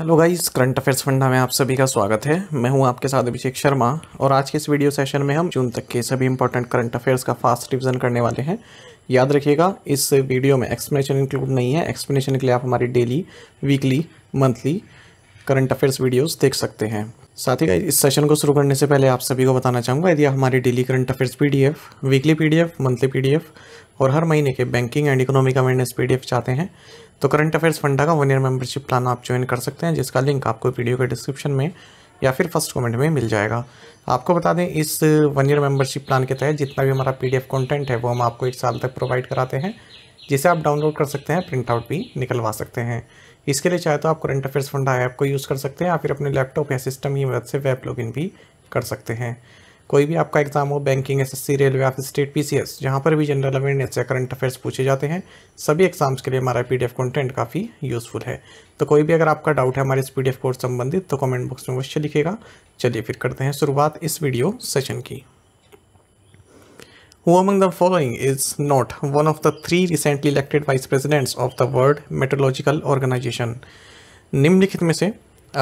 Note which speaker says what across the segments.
Speaker 1: Hello guys current affairs फंडा में आप सभी का स्वागत है मैं हूं आपके साथ अभिषेक शर्मा और आज के इस वीडियो सेशन में हम जून तक के सभी इंपॉर्टेंट करंट अफेयर्स का फास्ट रिवीजन करने वाले हैं याद रखिएगा इस वीडियो में एक्सप्लेनेशन इंक्लूड नहीं है एक्सप्लेनेशन के लिए आप हमारी daily weekly monthly current affairs videos देख सकते हैं साथ ही इस सेशन को शुरू करने से पहले आप सभी को बताना चाहूँगा यदि हमारी daily current affairs P weekly P monthly P और हर महीने के banking and economic awareness P चाहते हैं तो करंट अफेयर्स फंडा का वन ईयर मेंबरशिप प्लान आप ज्वाइन कर सकते हैं जिसका लिंक आपको वीडियो के डिस्क्रिप्शन में या फिर फर्स्ट कमेंट में मिल जाएगा आपको बता दें इस वन ईयर मेंबरशिप प्लान के तहत जितना भी हमारा पीडीएफ कंटेंट है वो हम आपको एक साल तक प्रोवाइड कराते हैं जिसे आप डाउनलोड कर सकते हैं प्रिंट आउट भी निकलवा सकते हैं इसके लिए चाहे तो आप करंट अफेयर्स फंडा ऐप को यूज़ कर सकते हैं या फिर अपने लैपटॉप या सिस्टम की मदद से वेब लॉग भी कर सकते हैं कोई भी आपका एग्जाम हो banking SSC railway office state P C S जहाँ पर भी जनरल अवेयरनेस या करंट अफेयर्स पूछे जाते हैं सभी एग्जाम्स के लिए हमारा पीडीएफ कंटेंट काफ़ी यूजफुल है तो कोई भी अगर आपका डाउट है हमारे इस पीडीएफ कोर्स संबंधित तो कमेंट बॉक्स में अवश्य लिखेगा चलिए फिर करते हैं शुरुआत इस वीडियो सेशन की Who among the following is not one of the three recently elected vice presidents of the World Meteorological Organization? निम्नलिखित में से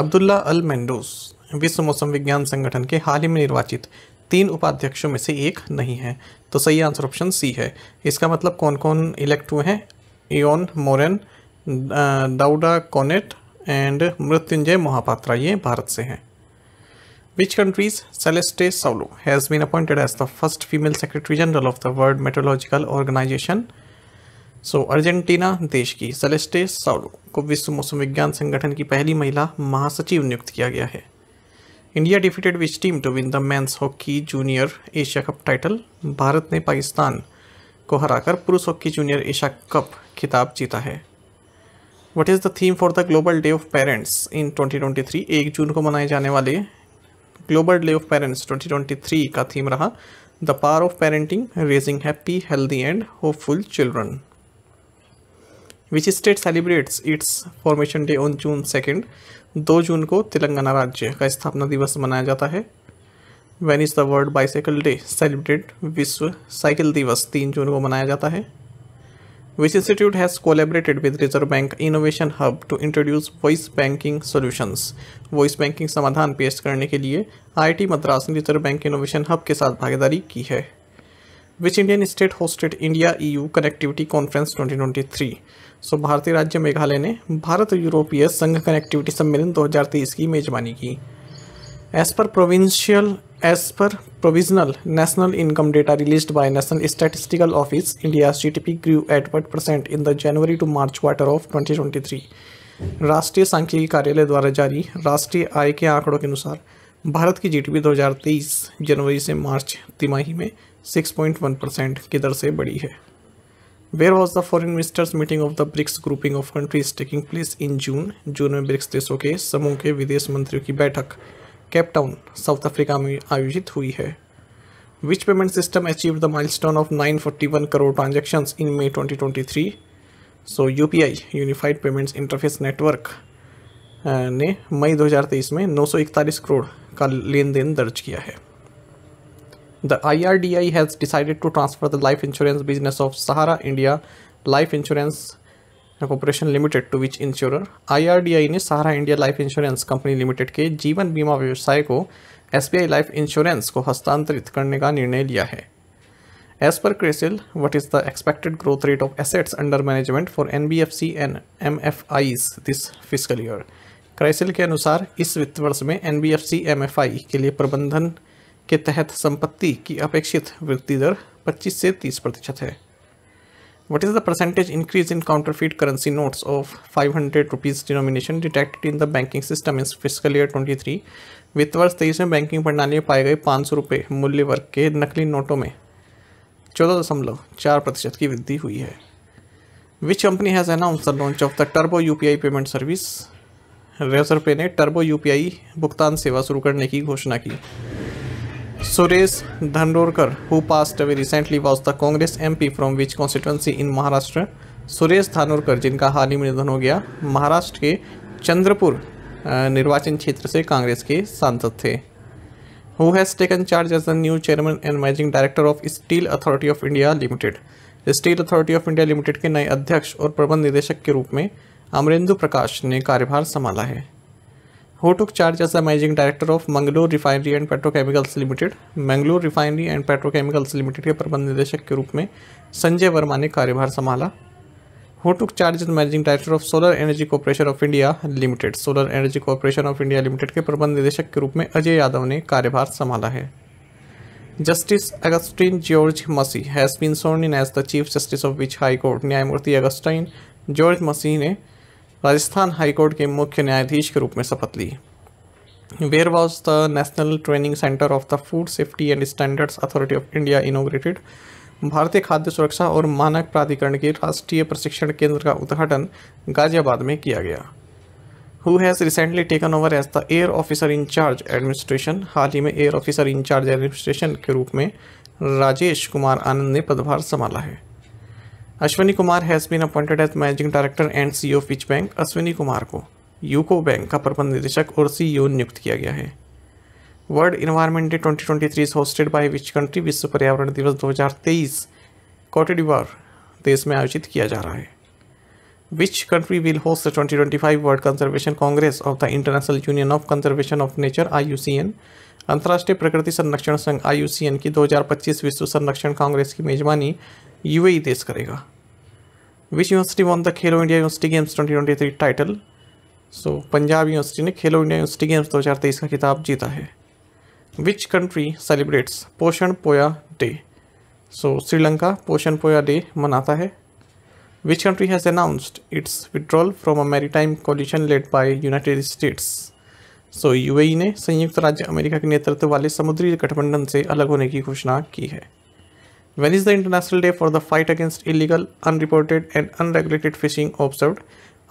Speaker 1: अब्दुल्ला अल मेंडोस विश्व मौसम विज्ञान संगठन के हाल ही में निर्वाचित तीन उपाध्यक्षों में से एक नहीं है तो सही आंसर ऑप्शन सी है इसका मतलब कौन कौन इलेक्ट हुए हैं एन मोरेन दाउडा कॉनेट एंड मृत्युंजय मोहापात्रा ये भारत से हैं which countries Celeste Saulo has been appointed as the first female secretary general of the world meteorological organization so Argentina देश की सेलेस्टे साउलो को विश्व मौसम विज्ञान संगठन की पहली महिला महासचिव नियुक्त किया गया है India defeated which team to win the men's hockey junior Asia cup title भारत ने पाकिस्तान को हराकर पुरुष हॉकी जूनियर एशिया कप खिताब जीता है what is the theme for the global day of parents in 2023 twenty एक जून को मनाए जाने वाले ग्लोबल डे ऑफ पेरेंट्स 2023 का थीम रहा the power of parenting raising happy healthy and hopeful children which state celebrates its formation day on June second दो जून को तेलंगाना राज्य का स्थापना दिवस मनाया जाता है when is the world bicycle day celebrate विश्व साइकिल दिवस तीन जून को मनाया जाता है which institute has collaborated with reserve bank innovation hub to introduce voice banking solutions voice banking समाधान पेश करने के लिए टी मद्रास ने रिजर्व बैंक इनोवेशन हब के साथ भागीदारी की है which Indian state hosted India E U connectivity conference 2023 so भारतीय राज्य मेघालय ने भारत यूरोपीय संघ कनेक्टिविटी सम्मेलन 2023 की मेजबानी की as per provincial as per provisional national income data release by national statistical office India G D P grew at what percent in the January to March quarter of twenty twenty three राष्ट्रीय सांख्यिकी कार्यालय द्वारा जारी राष्ट्रीय आय के आंकड़ों के अनुसार भारत की जी टी पी दो हजार तेईस जनवरी से मार्च तिमाही में 6.1 परसेंट की दर से बढ़ी है where was the foreign ministers meeting of the BRICS grouping of countries taking place in June June में ब्रिक्स देशों के समूह के विदेश मंत्रियों की बैठक केपटाउन साउथ अफ्रीका में आयोजित हुई है which payment system achieve the milestone of nine forty one crore transaction in May three so U P I unified payments interface network ने मई दो हजार तेईस में नौ सौ इकतालीस करोड़ का लेन देन दर्ज किया है The IRDI has decided to transfer the life insurance business of Sahara India Life Insurance corporation limited to which insurer IRDAI ने Sahara India life insurance company limited के जीवन बीमा व्यवसाय को एसबीआई लाइफ इंश्योरेंस को हस्तांतरित करने का निर्णय लिया है as per CRISIL what is the expected growth rate of assets under management for N B F C and M F Is this fiscal year CRISIL के अनुसार इस वित्त वर्ष में N B F C M F I के लिए प्रबंधन के तहत संपत्ति की अपेक्षित वृद्धि दर 25 से 30 प्रतिशत है percentage increase in counterfeit currency notes of five hundred 500 denomination detected in the banking system in fiscal year twenty 23 वित्त वर्ष तेईस में बैंकिंग प्रणाली में पाए गए पाँच सौ रुपये मूल्य वर्ग के नकली नोटों में चौदह दशमलव चार प्रतिशत की वृद्धि हुई है which company has announced the launch of the turbo I payment service Razorpay ने टर्बो आई भुगतान सेवा शुरू करने की घोषणा की Suresh Dhandorkar, who passed away recently, was the Congress MP from which constituency in Maharashtra? Suresh Dhanorkar जिनका हाल ही में निधन हो गया महाराष्ट्र के चंद्रपुर निर्वाचन क्षेत्र से कांग्रेस के सांसद थे who has taken charge as the new chairman and managing director of steel authority of India limited steel authority of India limited के नए अध्यक्ष और प्रबंध निदेशक के रूप में अमरेंदु प्रकाश ने कार्यभार संभाला है who took charge as managing director of Mangalore refinery and petrochemicals limited Mangalore refinery and petrochemicals limited के प्रबंध निदेशक के रूप में संजय वर्मा ने कार्यभार संभाला who took charge as managing director of solar energy corporation of India limited solar energy corporation of India limited के प्रबंध निदेशक के रूप में अजय यादव ने कार्यभार संभाला है justice Augustine George Masih has been sworn in as the chief justice of which high court न्यायमूर्ति अगस्टिन जॉर्ज मसी ने राजस्थान हाईकोर्ट के मुख्य न्यायाधीश के रूप में शपथ ली where was the national training centre of the food safety and standards authority of India inaugurated भारतीय खाद्य सुरक्षा और मानक प्राधिकरण के राष्ट्रीय प्रशिक्षण केंद्र का उद्घाटन गाजियाबाद में किया गया who has recently taken over as the air officer in charge administration हाल ही में एयर ऑफिसर इंचार्ज एडमिनिस्ट्रेशन के रूप में राजेश कुमार आनंद ने पदभार संभाला है Ashwini Kumar has been appointed as managing director and C O which bank Ashwini Kumar को यूको बैंक का प्रबंध निदेशक और सीईओ e नियुक्त किया गया है world environment day 2023 is hosted by which country विश्व पर्यावरण दिवस 2023 कॉटेडिवार देश में आयोजित किया जा रहा है which country will host twenty twenty five world conservation congress of the international union of conservation of nature I U C N अंतर्राष्ट्रीय प्रकृति संरक्षण संघ आई यू सी एन की दो हजार पच्चीस विश्व संरक्षण कांग्रेस की मेजबानी यूएई तेज e करेगा which university won the Khelo India university games 2023 title so Punjab university ने खेलो इंडिया यूनिवर्सिटी गेम्स 2023 का खिताब जीता है विच कंट्री सेलिब्रेट्स पोषण पोया डे सो श्रीलंका पोषण पोया डे मनाता है country has has its its from a maritime coalition led by United States so U A ने संयुक्त राज्य अमेरिका के नेतृत्व वाले समुद्री गठबंधन से अलग होने की घोषणा की है When is the International Day for the Fight Against Illegal, Unreported and Unregulated Fishing observed?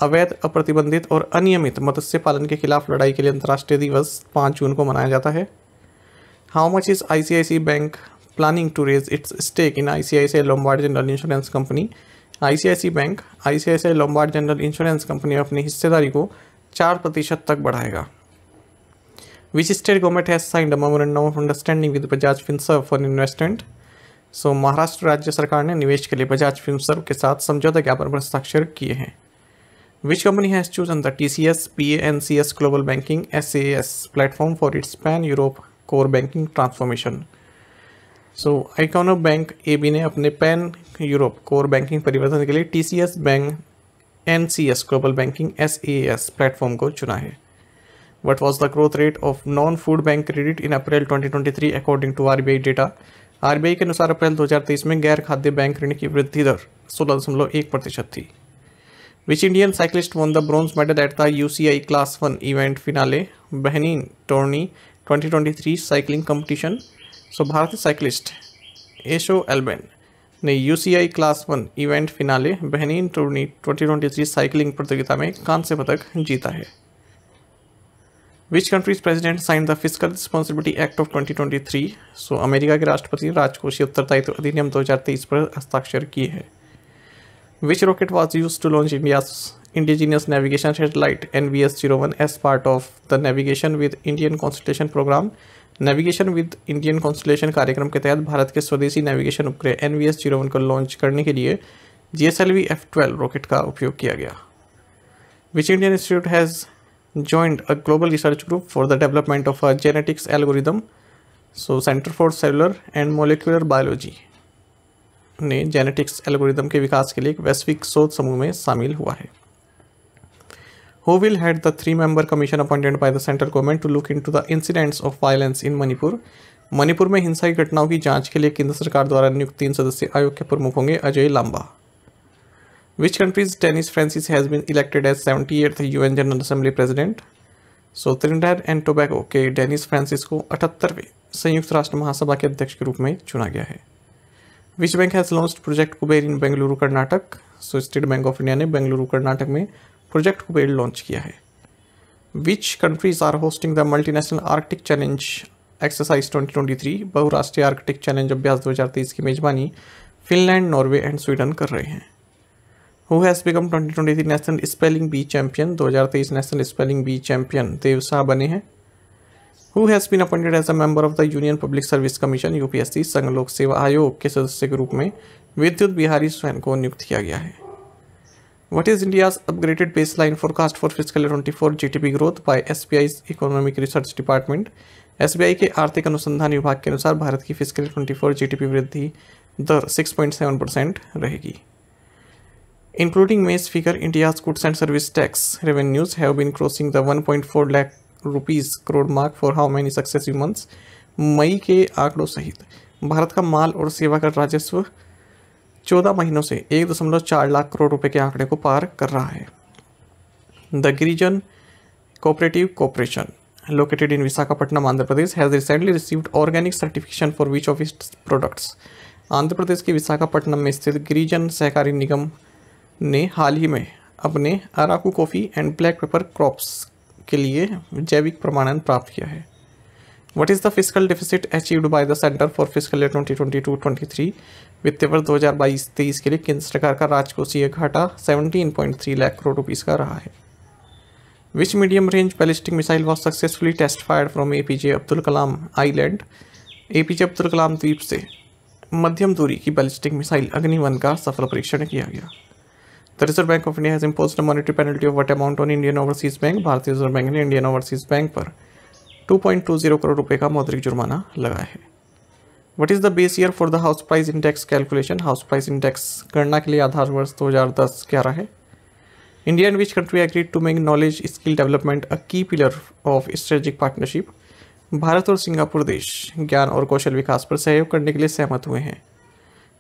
Speaker 1: अवैध अप्रतिबंधित और अनियमित मत्स्य पालन के खिलाफ लड़ाई के लिए अंतर्राष्ट्रीय दिवस 5 जून को मनाया जाता है how much is I I C C bank planning to raise its stake in I I C C Lombard general insurance company I I C C bank I I C C Lombard general insurance company अपनी हिस्सेदारी को चार प्रतिशत तक बढ़ाएगा which state government has signed a memorandum of understanding with Bajaj Finserv for investment so Maharashtra राज्य सरकार ने निवेश के लिए बजाज फिल्म सर्व के साथ समझौता ज्ञापन पर हस्ताक्षर किए हैं which company has the T C S P N C S global banking S Banking S platform for its pan Europe core banking transformation so Ikano bank A B ने अपने पैन यूरोप कोर बैंकिंग परिवर्तन के लिए T C S bank N C S global banking S A S platform को चुना है what was the growth rate of non food bank credit in April twenty twenty three according to R B I data RBI के अनुसार अप्रैल 2023 में गैर खाद्य bank ऋण की वृद्धि दर सोलह दशमलव एक प्रतिशत थी which Indian cyclist won the bronze medal at the U C I class one event finale Bahrain tourney 2023 cycling competition so भारतीय साइकिलिस्ट एशो एल्बेन ने U C I class one event finale Bahrain tourney 2023 cycling प्रतियोगिता में कांस्य पदक जीता है which country's president signed the fiscal responsibility act of 2023 so so, America के राष्ट्रपति राजकोषीय उत्तरदायित्व तो अधिनियम 2023 पर हस्ताक्षर किए हैं which rocket was used to launch India indigenous navigation satellite N V S zero one as part of the navigation with Indian constellation programme navigation with Indian constellation कार्यक्रम के तहत भारत के स्वदेशी नेविगेशन उपग्रह N V S zero one को launch करने के लिए G S L V F twelve rocket का उपयोग किया गया which Indian institute has joined a global research group for the development of a genetics algorithm so center for cellular and molecular biology ने genetics algorithm के विकास के लिए एक वैश्विक शोध समूह में शामिल हुआ है Hovil had the three member commission appointed by the central government to look into the incidents of violence in Manipur. Manipur में हिंसा की घटनाओं की जांच के लिए केंद्र सरकार द्वारा नियुक्त तीन सदस्यीय आयोग के प्रमुख होंगे Ajay Lamba Which country's tennis Francis has been elected as 78th UN General Assembly President? So trinidad and Tobago के डेनिस फ्रांसिस को अठहत्तरवें संयुक्त राष्ट्र महासभा के अध्यक्ष के रूप में चुना गया है which bank has launch project Kuber in Bengaluru Karnataka so state bank of India ने बेंगलुरु कर्नाटक में प्रोजेक्ट कुबेर लॉन्च किया है which countries are hosting the multinational Arctic challenge exercise 2023 बहुराष्ट्रीय आर्कटिक चैलेंज अभ्यास तेईस की मेजबानी फिनलैंड नॉर्वे एंड स्वीडन कर रहे हैं who has become 2023 national spelling bee champion तेईस नेशनल स्पेलिंग बी देव देवसा बने हैं who has been appointed as a member of the union public service commission UPSC संघ लोक सेवा आयोग के सदस्य के रूप में विद्युत बिहारी स्वयं को नियुक्त किया गया है what is India's upgraded base line forecast for physical twenty four G D P growth by S B I economic research department S B I के आर्थिक अनुसंधान विभाग के अनुसार भारत की physical twenty four G D P वृद्धि दर six point seven percent रहेगी including May's figure, India's goods and service tax revenues have been crossing the 1.4 lakh rupees crore mark for how many successive months मई के आंकड़ों सहित भारत का माल और सेवा का राजस्व चौदह महीनों से एक दशमलव चार लाख करोड़ रुपए के आंकड़े को पार कर रहा है the Girijan cooperative corporation located in Visakhapatnam, Andhra Pradesh, has recently received organic certification for which of its products. Andhra Pradesh के विशाखापट्टनम में स्थित गिरिजन सहकारी निगम ने हाल ही में अपने Araku coffee and black pepper crops के लिए जैविक प्रमाणन प्राप्त किया है what is the physical deficit achieved by the centre for physical year twenty twenty two twenty three वित्त वर्ष दो हज़ार बाईस तेईस के लिए केंद्र सरकार का राजकोषीय घाटा seventeen point three lakh crore rupees का रहा है which medium range ballistic missile was successfully test fire from A P J Abdul Kalam island A P J Abdul Kalam द्वीप से मध्यम दूरी की बैलिस्टिक मिसाइल अग्निवन का सफल परीक्षण किया गया The Reserve Bank of India has imposed a monetary penalty of what amount on Indian Overseas Bank भारतीय रिजर्व बैंक ने इंडियन ओवरसीज बैंक पर 2.20 करोड़ रुपए का मौद्रिक जुर्माना लगाया है what is the base year for the house price index calculation house price index गणना के लिए आधार वर्ष 2010 ग्यारह है India and which country agree to make knowledge skill development a key pillar of strategic partnership Bharat और सिंगापुर देश ज्ञान और कौशल विकास पर सहयोग करने के लिए सहमत हुए हैं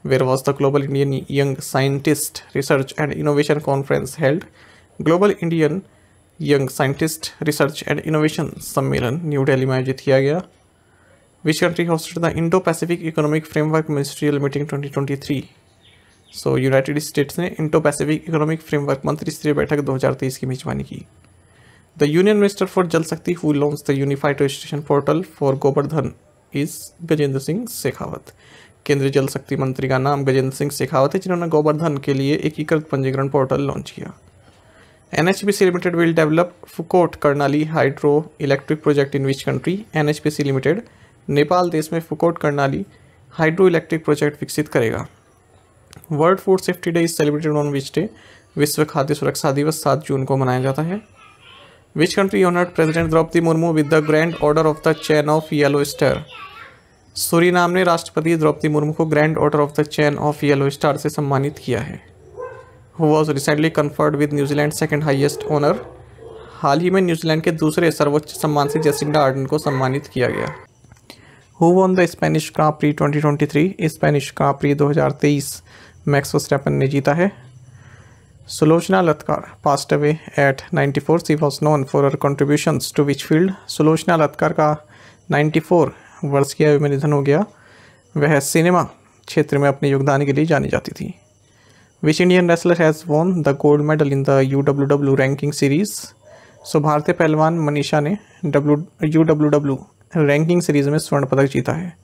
Speaker 1: where was the Global Indian Young Scientist Research and Innovation Conference held. Global Indian young scientist research and innovation सम्मेलन न्यू दिल्ली में आयोजित किया गया which country hosted the Indo Pacific economic framework ministerial meeting 2023 so United States ने Indo Pacific economic framework मंत्री स्तरीय बैठक 2023 की मेजबानी की the union minister for Jal Shakti who launch the unified registration portal for Gobardhan is Gajendra Singh Shekhawat केंद्रीय जल शक्ति मंत्री का नाम गजेंद्र सिंह शेखावत है जिन्होंने गोवर्धन के लिए एकीकृत पंजीकरण पोर्टल लॉन्च किया N H limited will develop Phukot Karnali hydro electric project in which country N limited Nepal देश में Phukot Karnali hydro electric project विकसित करेगा world food safety day is celebrated on which day विश्व खाद्य सुरक्षा दिवस सात जून को मनाया जाता है which country honoured president Draupadi Murmu with the grand order of the chain of yellow star Suriname ने राष्ट्रपति द्रौपदी मुर्मू को grand order of the chain of yellow star से सम्मानित किया है who was recently conferred with New Zealand second highest honour हाल ही में न्यूजीलैंड के दूसरे सर्वोच्च सम्मान से जैसिंडा आर्डन को सम्मानित किया गया हु वॉन द स्पेनिश का प्री थ्री स्पेनिश का प्री तेईस मैक्स वर्स्टैपन ने जीता है Sulochana Latkar passed away at ninety four she was known for her contributions to which field Sulochana Latkar का नाइन्टी फोर वर्ष की आयु में निधन हो गया वह सिनेमा क्षेत्र में अपने योगदान के लिए जानी जाती थी which Indian wrestler has won the gold medal in the U W W ranking series so भारतीय पहलवान मनीषा ने W U W W ranking series में स्वर्ण पदक जीता है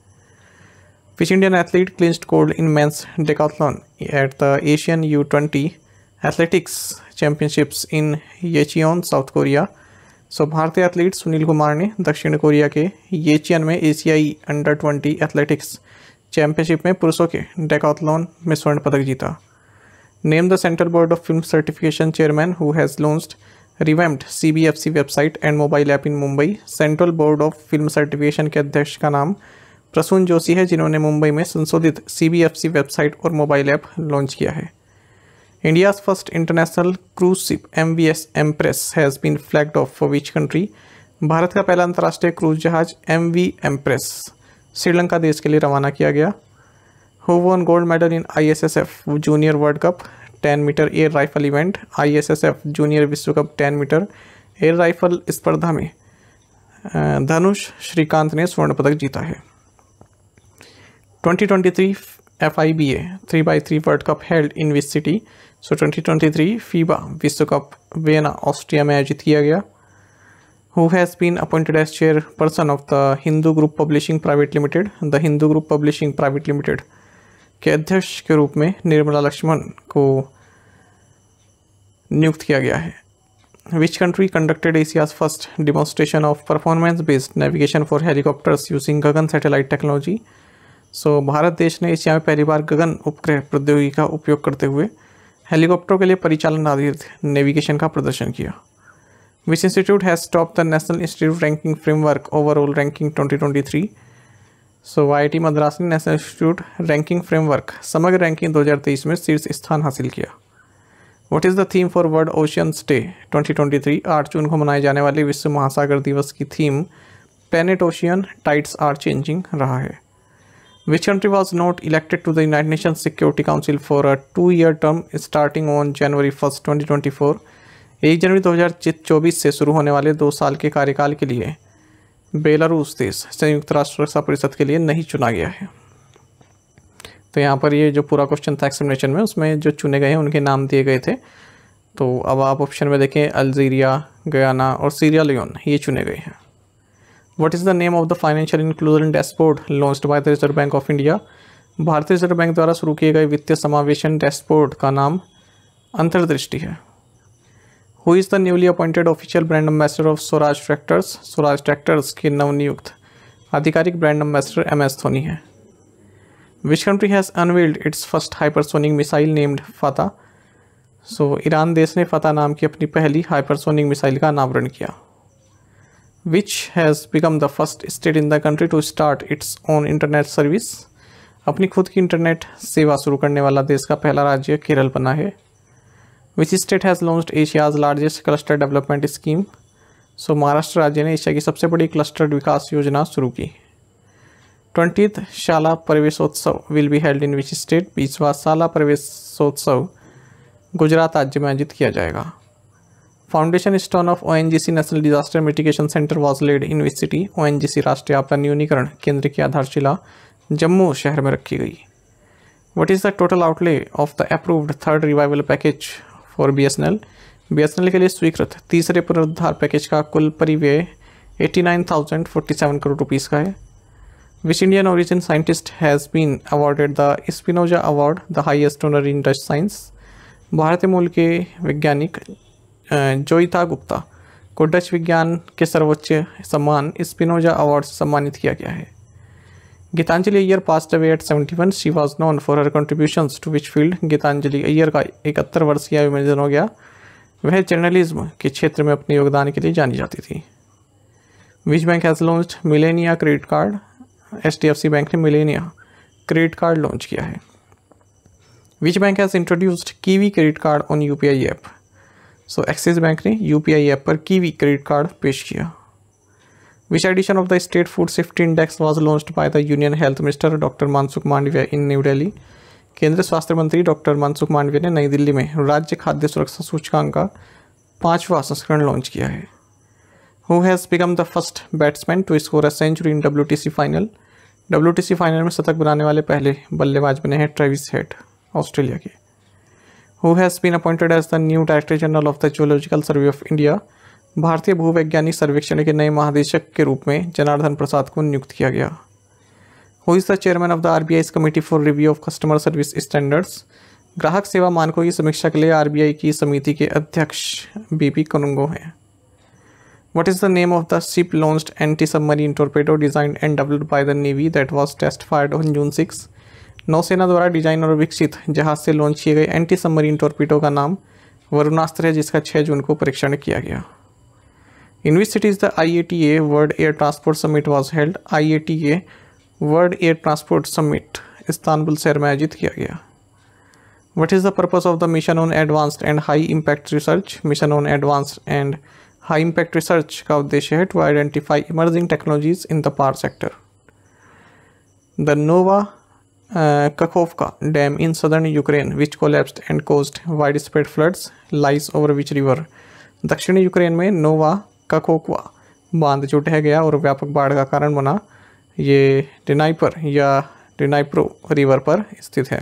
Speaker 1: which Indian athlete clinched gold in men's decathlon at the Asian U twenty athletics championships in Yecheon South Korea so भारतीय एथलीट सुनील कुमार ने दक्षिण कोरिया के येचियन में एशियाई अंडर ट्वेंटी एथलेटिक्स चैंपियनशिप में पुरुषों के डेकाथलॉन में स्वर्ण पदक जीता name the central board of film certification chairman who has launched revamped C website and mobile app in Mumbai central board of film certification के अध्यक्ष का नाम प्रसून जोशी है जिन्होंने मुंबई में संशोधित सी वेबसाइट और मोबाइल ऐप लॉन्च किया है India's first international cruise ship MVS Empress has been flagged off for which country? Bharat का पहला अंतर्राष्ट्रीय क्रूज जहाज एम वी एम्प्रेस श्रीलंका देश के लिए रवाना किया गया who won gold medal in I S S F junior world cup ten metre air rifle event I S S F junior विश्व cup ten metre air rifle स्पर्धा में धनुष श्रीकांत ने स्वर्ण पदक जीता है twenty twenty three F I B A three by three world cup held in which city so twenty three FIBA विश्व cup Vienna Austria में आयोजित किया गया who has been appointed as chairperson of the Hindu group publishing private limited the Hindu group publishing private limited के अध्यक्ष के रूप में निर्मला लक्ष्मण को नियुक्त किया गया है which country conducted Asia's first demonstration of performance based navigation for helicopters using Gagan satellite technology so Bharat देश ने एशिया में पहली बार गगन उपग्रह प्रौद्योगिकी का उपयोग करते हुए हेलीकॉप्टरों के लिए परिचालन आधारित नेविगेशन का प्रदर्शन किया which institute has top the national institute ranking framework overall ranking 2023 so I T Madras ने नेशनल इंस्टीट्यूट रैंकिंग फ्रेमवर्क समग्र रैंकिंग 2023 में शीर्ष स्थान हासिल किया what is the theme for world oceans day 2023 आठ जून को मनाए जाने वाले विश्व महासागर दिवस की theme planet ocean tides are changing रहा है Which country was not elected to the United Nations Security Council for a two-year term starting on January 1st, 2024? एक जनवरी 2024 से शुरू होने वाले दो साल के कार्यकाल के लिए बेलारूस देश संयुक्त राष्ट्र सुरक्षा परिषद के लिए नहीं चुना गया है तो यहाँ पर ये जो पूरा क्वेश्चन था एक्समिनेशन में उसमें जो चुने गए हैं उनके नाम दिए गए थे तो अब आप ऑप्शन में देखें अल्जीरिया गयाना और सीरिया लियोन ये चुने गए हैं what is the name of the financial inclusion dashboard launch by the reserve bank of India भारतीय रिजर्व बैंक द्वारा शुरू किए गए वित्तीय समावेशन डैशबोर्ड का नाम अंतर्दृष्टि है who is the newly appointed official brand ambassador of Swaraj tractors Swaraj tractors के नवनियुक्त आधिकारिक brand ambassador M S Dhoni है which country has unveiled its first hypersonic missile named Fattah so Iran देश ने फता नाम की अपनी पहली हाइपरसोनिक मिसाइल का अनावरण किया which has become the first state in the country to start its own internet service अपनी खुद की इंटरनेट सेवा शुरू करने वाला देश का पहला राज्य केरल बना है which state has launch Asia's largest cluster development scheme so Maharashtra राज्य ने एशिया की सबसे बड़ी क्लस्टर विकास योजना शुरू की twenty Shala Praveshotsav will be held in which state बीसवा शाला प्रवेशोत्सव गुजरात राज्य में आयोजित किया जाएगा foundation stone of ONGC national disaster Mitigation centre was laid in which city ONGC राष्ट्रीय आपदा न्यूनीकरण केंद्र की आधारशिला जम्मू शहर में रखी गई what is the total outlay of the approved third revival package for B S N L B S N L के लिए स्वीकृत तीसरे पुनरुद्धार पैकेज का कुल परिव्यय eighty nine thousand forty seven crore rupees का है which Indian origin scientist has been awarded the Spinoza award the highest honour in Dutch science भारतीय मूल के वैज्ञानिक जोईता गुप्ता को डच विज्ञान के सर्वोच्च सम्मान स्पिनोजा अवार्ड से सम्मानित किया गया है Geetanjali Iyer passed away at seventy one she was known for her contribution to which field Geetanjali Iyer का इकहत्तर वर्षीय विमोचन हो गया वह जर्नलिज्म के क्षेत्र में अपने योगदान के लिए जानी जाती थी which bank has launch Millennia credit card H D F C bank ने मिलेनिया क्रेडिट कार्ड लॉन्च किया है which bank has introduced Kiwi credit card on U P I app so Axis bank ने UPI app पर Kiwi credit card पेश किया which edition of the state food safety index was launched by the union health minister doctor Mansukh Mandaviya in new Delhi केंद्रीय स्वास्थ्य मंत्री doctor Mansukh Mandaviya ने नई दिल्ली में राज्य खाद्य सुरक्षा सूचकांक का पांचवा संस्करण लॉन्च किया है who has become the first batsman to score a century in W final W final में शतक बनाने वाले पहले बल्लेबाज बने हैं ट्रेविस हेड ऑस्ट्रेलिया के who has been appointed as the new Director General of the Geological Survey of India भारतीय भूवैज्ञानिक सर्वेक्षण के नए महादेशक के रूप में जनार्दन प्रसाद को नियुक्त किया गया who is the chairman of the R B I committee for review of customer service standards ग्राहक सेवा मानकों की समीक्षा के लिए आर बी आई की समिति के अध्यक्ष बी पी कनुंगो हैं what is the name of the ship launched anti submarine torpedo design and developed by the navy that was test fired on June six नौसेना द्वारा डिजाइन और विकसित जहाज से लॉन्च किए गए एंटी सबमरीन टॉर्पीडो का नाम वरुणास्त्र है जिसका 6 जून को परीक्षण किया गया in which cities the I A T A world air transport summit was held I A T A world air transport summit Istanbul शहर में आयोजित किया गया what is the purpose of the mission on advanced and high impact research mission on advanced and high impact research का उद्देश्य है to identify emerging technologies in the power sector the Nova Uh, Kakhovka Dam in southern Ukraine, which collapsed and caused widespread floods, lies over which river? दक्षिणी Ukraine में Nova ककोकवा बांध जो ढह गया और व्यापक बाढ़ का कारण बना ये डिनाइपर या डिनाइप्रो रिवर पर स्थित है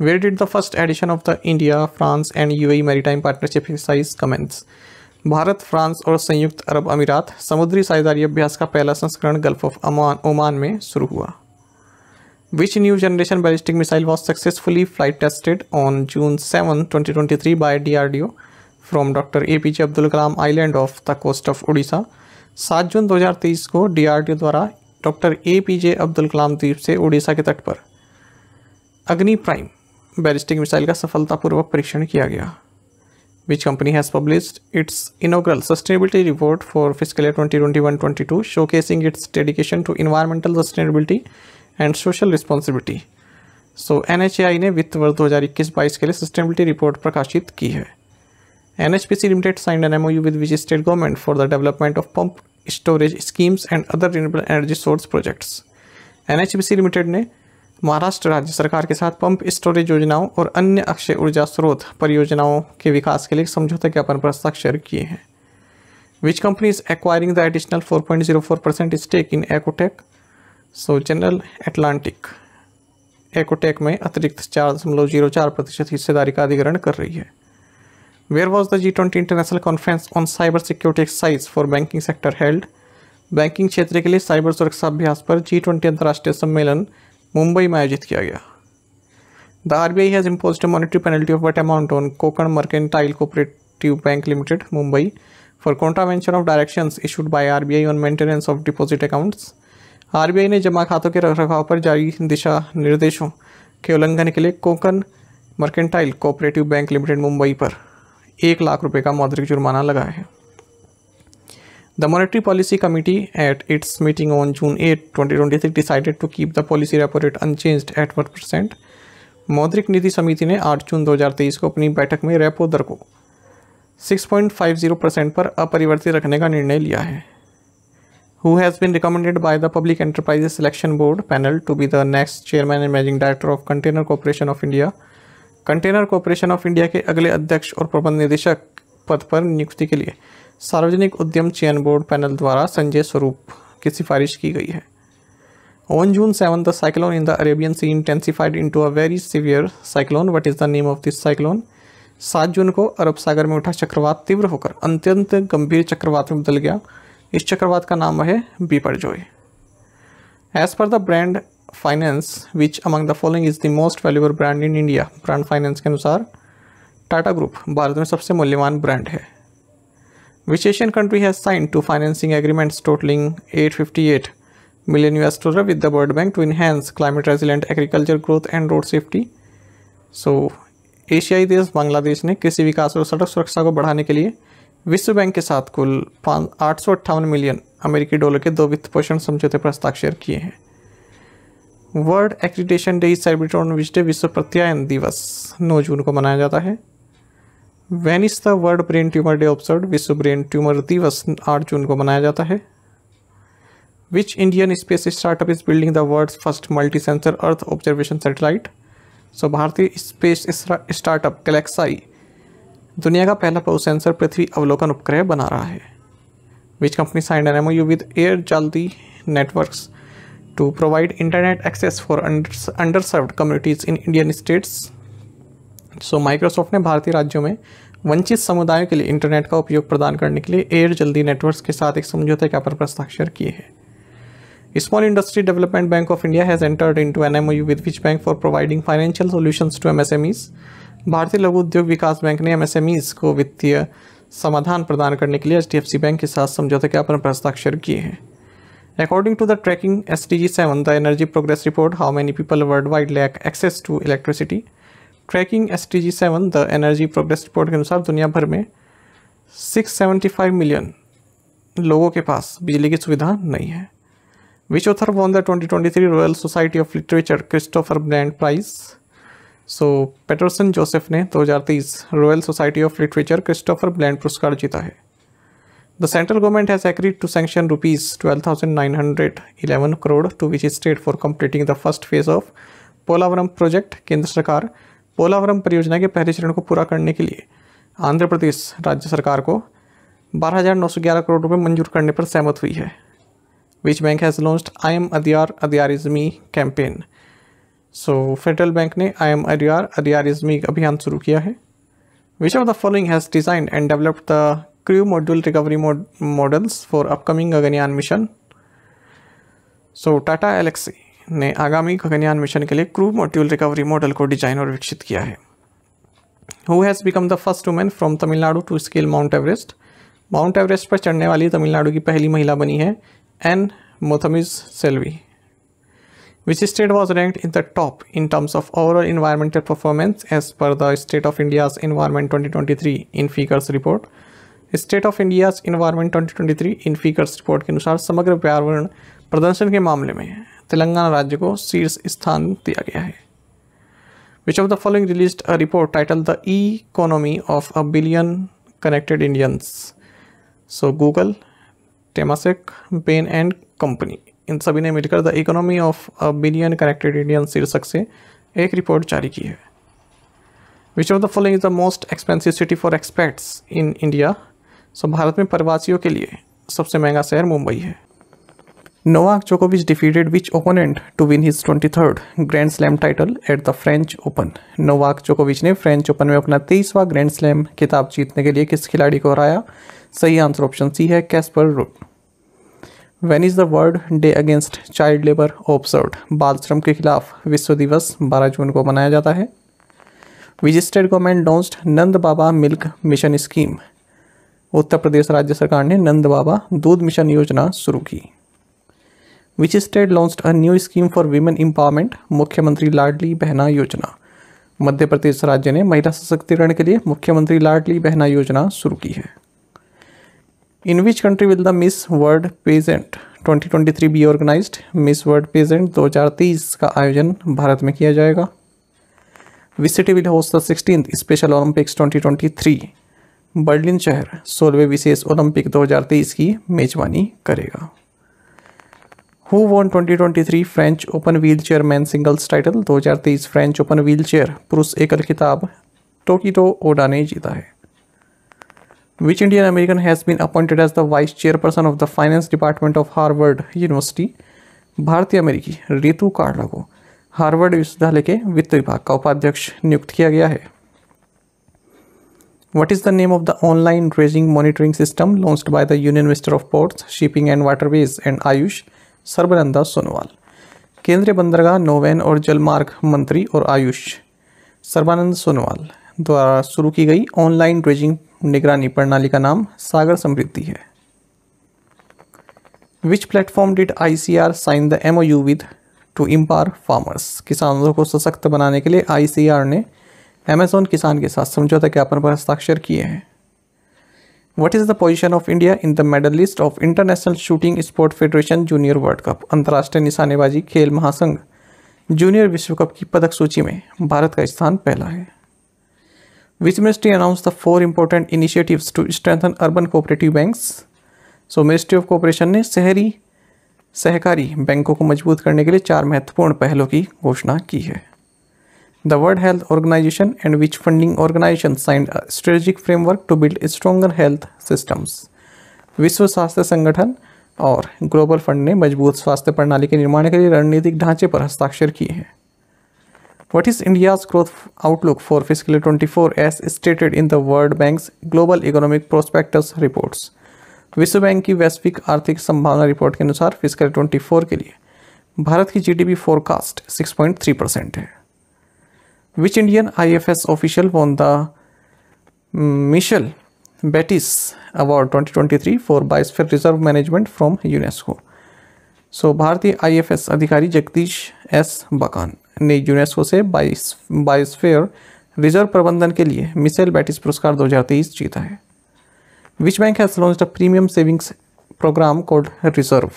Speaker 1: where did the first edition of the India France and UAE maritime partnership exercise commence Bharat France और संयुक्त अरब अमीरात समुद्री साझेदारी अभ्यास का पहला संस्करण गल्फ ऑफ ओमान में शुरू हुआ Which new generation ballistic missile was successfully flight tested on June 7, 2023 by DRDO from Dr. APJ Abdul Kalam island off the coast of Odisha 7 जून 2023 को डीआरडीओ द्वारा डॉक्टर एपीजे अब्दुल कलाम द्वीप से उड़ीसा के तट पर अग्नि प्राइम बैलिस्टिक मिसाइल का सफलतापूर्वक परीक्षण किया गया which company has published its inaugural sustainability report for fiscal year 2021-22 showcasing its dedication to environmental sustainability and social responsibility so N ने वित्त वर्ष दो हज़ार इक्कीस बाईस के लिए सस्टेनेबिलिटी रिपोर्ट प्रकाशित की है N H P C limited signed an M O U with which state government for the development of pump storage schemes and other renewable energy source projects N H P C limited ने महाराष्ट्र राज्य सरकार के साथ pump storage योजनाओं और अन्य अक्षय ऊर्जा स्रोत परियोजनाओं के विकास के लिए समझौते ज्ञापन पर हस्ताक्षर किए हैं which company is acquiring the additional four point zero four percent stake in Ecotech so General Atlantic Ecotech में अतिरिक्त चार दशमलव जीरो चार प्रतिशत हिस्सेदारी का अधिग्रहण कर रही है where was the G twenty international conference on cyber security exercise for banking sector held banking क्षेत्र के लिए साइबर सुरक्षा अभ्यास पर जी ट्वेंटी अंतर्राष्ट्रीय सम्मेलन मुंबई में आयोजित किया गया the R B I has impose a monetary penalty of what amount on Konkan mercantile cooperative bank limited Mumbai for contravention of direction issued by R B I on maintenance of deposit accounts RBI ने जमा खातों के रखरखाव पर जारी दिशा निर्देशों के उल्लंघन के लिए Konkan mercantile cooperative bank limited Mumbai पर एक लाख रुपए का मौद्रिक जुर्माना लगाया है the monetary policy committee at its meeting on June twenty three decided to keep the policy repo rate unchanged at one percent मौद्रिक नीति समिति ने आठ जून दो हज़ार तेईस को अपनी बैठक में रेपो दर को जीरो परसेंट पर अपरिवर्तित रखने का निर्णय लिया है who has been recommended by the Public Enterprises Selection Board panel to be the next chairman and managing director of Container Corporation of India. Container Corporation of India के अगले अध्यक्ष और प्रबंध निदेशक पद पर नियुक्ति के लिए सार्वजनिक उद्यम चयन बोर्ड पैनल द्वारा संजय स्वरूप की सिफारिश की गई है on June seven the cyclone in the Arabian Sea intensified into a very severe cyclone what is the name of this cyclone सात जून को अरब सागर में उठा चक्रवात तीव्र होकर अत्यंत गंभीर चक्रवात में बदल गया इस चक्रवात का नाम है Biparjoy as per the Brand Finance which among the following is the most valuable brand in India Brand Finance के अनुसार टाटा ग्रुप भारत में सबसे मूल्यवान ब्रांड है which Asian country has sign two financing agreements totalling 858 million US dollar with the world bank to enhance climate resilient agriculture growth and road safety so एशियाई देश बांग्लादेश ने कृषि विकास और सड़क सुरक्षा को बढ़ाने के लिए विश्व बैंक के साथ कुल आठ सौ अट्ठावन मिलियन अमेरिकी डॉलर के दो वित्त पोषण समझौते पर हस्ताक्षर किए हैं world accreditation day celebrated on which day विश्व प्रत्यायन दिवस 9 जून को मनाया जाता है when is the world brain tumour day observe विश्व ब्रेन ट्यूमर दिवस 8 जून को मनाया जाता है which Indian space startup is building the world first multi sensor earth observation satellite so भारतीय स्पेस स्टार्टअप गलेक्साई दुनिया का पहला पाउस सेंसर पृथ्वी अवलोकन उपग्रह बना रहा है which company signed an M U with Air Jaldi network to provide internet access for under served communities in Indian states so Microsoft ने भारतीय राज्यों में वंचित समुदायों के लिए इंटरनेट का उपयोग प्रदान करने के लिए एयर जल्दी नेटवर्क्स के साथ एक समझौते का पर हस्ताक्षर किए हैं small industry development bank of India has entered into an M U with which bank for providing financial solution to M S M Es भारतीय लघु उद्योग विकास बैंक ने एमएसएमईज को वित्तीय समाधान प्रदान करने के लिए एच बैंक के साथ समझौते के अपने हस्ताक्षर किए हैं according to the tracking S D G seven the energy progress report how many people world wide lack access to electricity tracking S D G seven the energy progress report के अनुसार दुनिया भर में सिक्स फाइव मिलियन लोगों के पास बिजली की सुविधा नहीं है which author won the three royal society of literature Christopher Brand prize so Paterson Joseph ने 2023 royal society of literature Christopher Bland पुरस्कार जीता है the central government has agreed to sanction rupees twelve thousand nine hundred eleven crore to which state for completing the first phase of Polavaram project केंद्र सरकार पोलावरम परियोजना के पहले चरण को पूरा करने के लिए आंध्र प्रदेश राज्य सरकार को बारह हज़ार नौ सौ ग्यारह करोड़ रुपये मंजूर करने पर सहमत हुई है which bank has launch I M अदियार अदियारिज्मी कैंपेन सो फेडरल बैंक ने आई एम अरियार अरियार इज मी अभियान शुरू किया है which of the following has design and developed the crew module recovery models for upcoming Gaganyaan mission so Tata Elxsi ने आगामी Gaganyaan mission के लिए क्रू मॉड्यूल रिकवरी मॉडल को डिजाइन और विकसित किया है who has become the first women from Tamil Nadu to scale Mount Everest Mount Everest पर चढ़ने वाली तमिलनाडु की पहली महिला बनी है N Muthamizh Selvi which state was ranked in the top in terms of overall environmental performance as per the State of India's Environment 2023 in Figures report. State of India's environment 2023 in figures report के अनुसार समग्र पर्यावरण प्रदर्शन के मामले में तेलंगाना राज्य को शीर्ष स्थान दिया गया है which of the following release a report title the economy of a billion connected Indians so Google Temasek Bain and company इन सभी ने मिलकर the economy of a billion connected Indian शीर्षक से एक रिपोर्ट जारी की है which of the following is the most expensive city for expats in India so भारत में प्रवासियों के लिए सबसे महंगा शहर मुंबई है नोवाक जोकोविच defeated which opponent to win his twenty third grand slam title at the French open Novak जोकोविच ने फ्रेंच ओपन में अपना तेईसवा ग्रैंड स्लैम खिताब जीतने के लिए किस खिलाड़ी को हराया सही आंसर ऑप्शन सी है Casper Ruud when is the world day against child labour observe बाल श्रम के खिलाफ विश्व दिवस 12 जून को मनाया जाता है which state government launch Nand Baba milk mission scheme Uttar Pradesh राज्य सरकार ने नंद बाबा दूध मिशन योजना शुरू की which state launch a new scheme for women empowerment मुख्यमंत्री लाडली बहना योजना मध्य प्रदेश राज्य ने महिला सशक्तिकरण के लिए मुख्यमंत्री लाडली बहना योजना शुरू की है in which country will the Miss World pageant 2023 be organised Miss World pageant तेईस का आयोजन भारत में किया जाएगा which city will host the sixteen Special Olympics 2023 Berlin शहर सोलहवें विशेष ओलंपिक तेईस की मेजबानी करेगा who won 2023 French Open wheelchair man singles title 2023 French Open wheelchair पुरुष एकल खिताब टोकिटो ओडा ने जीता है which indian american has been appointed as the vice chairperson of the finance department of harvard university भारतीय अमेरिकी रितु कार्ला को Harvard विश्वविद्यालय के वित्त विभाग का उपाध्यक्ष नियुक्त किया गया है what is the name of the online dredging monitoring system launch by the union minister of ports shipping and waterways and Ayush Sarbananda Sonowal केंद्रीय बंदरगाह नोवेन और जलमार्ग मंत्री और आयुष सर्बानंद सोनोवाल द्वारा शुरू की गई ऑनलाइन ड्रेजिंग निगरानी प्रणाली का नाम सागर समृद्धि है which platform did ICR sign the U with to empower farmers किसानों को सशक्त बनाने के लिए आईसीआर ने अमेजोन किसान के साथ समझौता ज्ञापन पर हस्ताक्षर किए हैं what is the position of India in the medal list of international shooting sport federation junior world cup अंतर्राष्ट्रीय निशानेबाजी खेल महासंघ जूनियर विश्व कप की पदक सूची में भारत का स्थान पहला है which ministry announced the four important initiatives to strengthen urban cooperative banks so ministry of cooperation ने शहरी सहकारी बैंकों को मजबूत करने के लिए चार महत्वपूर्ण पहलों की घोषणा की है the World Health Organization and which funding organization signed strategic framework to build stronger health systems विश्व स्वास्थ्य संगठन और ग्लोबल फंड ने मजबूत स्वास्थ्य प्रणाली के निर्माण के लिए रणनीतिक ढांचे पर हस्ताक्षर किए हैं What is India's growth outlook for fiscal year 24 as stated in the World Bank's Global Economic Prospectus reports? विश्व बैंक की वैश्विक आर्थिक संभावना रिपोर्ट के अनुसार फिजिकल 24 के लिए भारत की जीडीपी फोरकास्ट 6.3 परसेंट है which Indian IFS official won the Michel Batisse award 2023 for fair reserve management from UNESCO so भारतीय आईएफएस अधिकारी जगदीश एस बकान ने यूनेस्को से बाइस बायोस्फेयर रिजर्व प्रबंधन के लिए मिसेल बैटिस पुरस्कार 2023 जीता है which bank has launch a premium savings program called reserve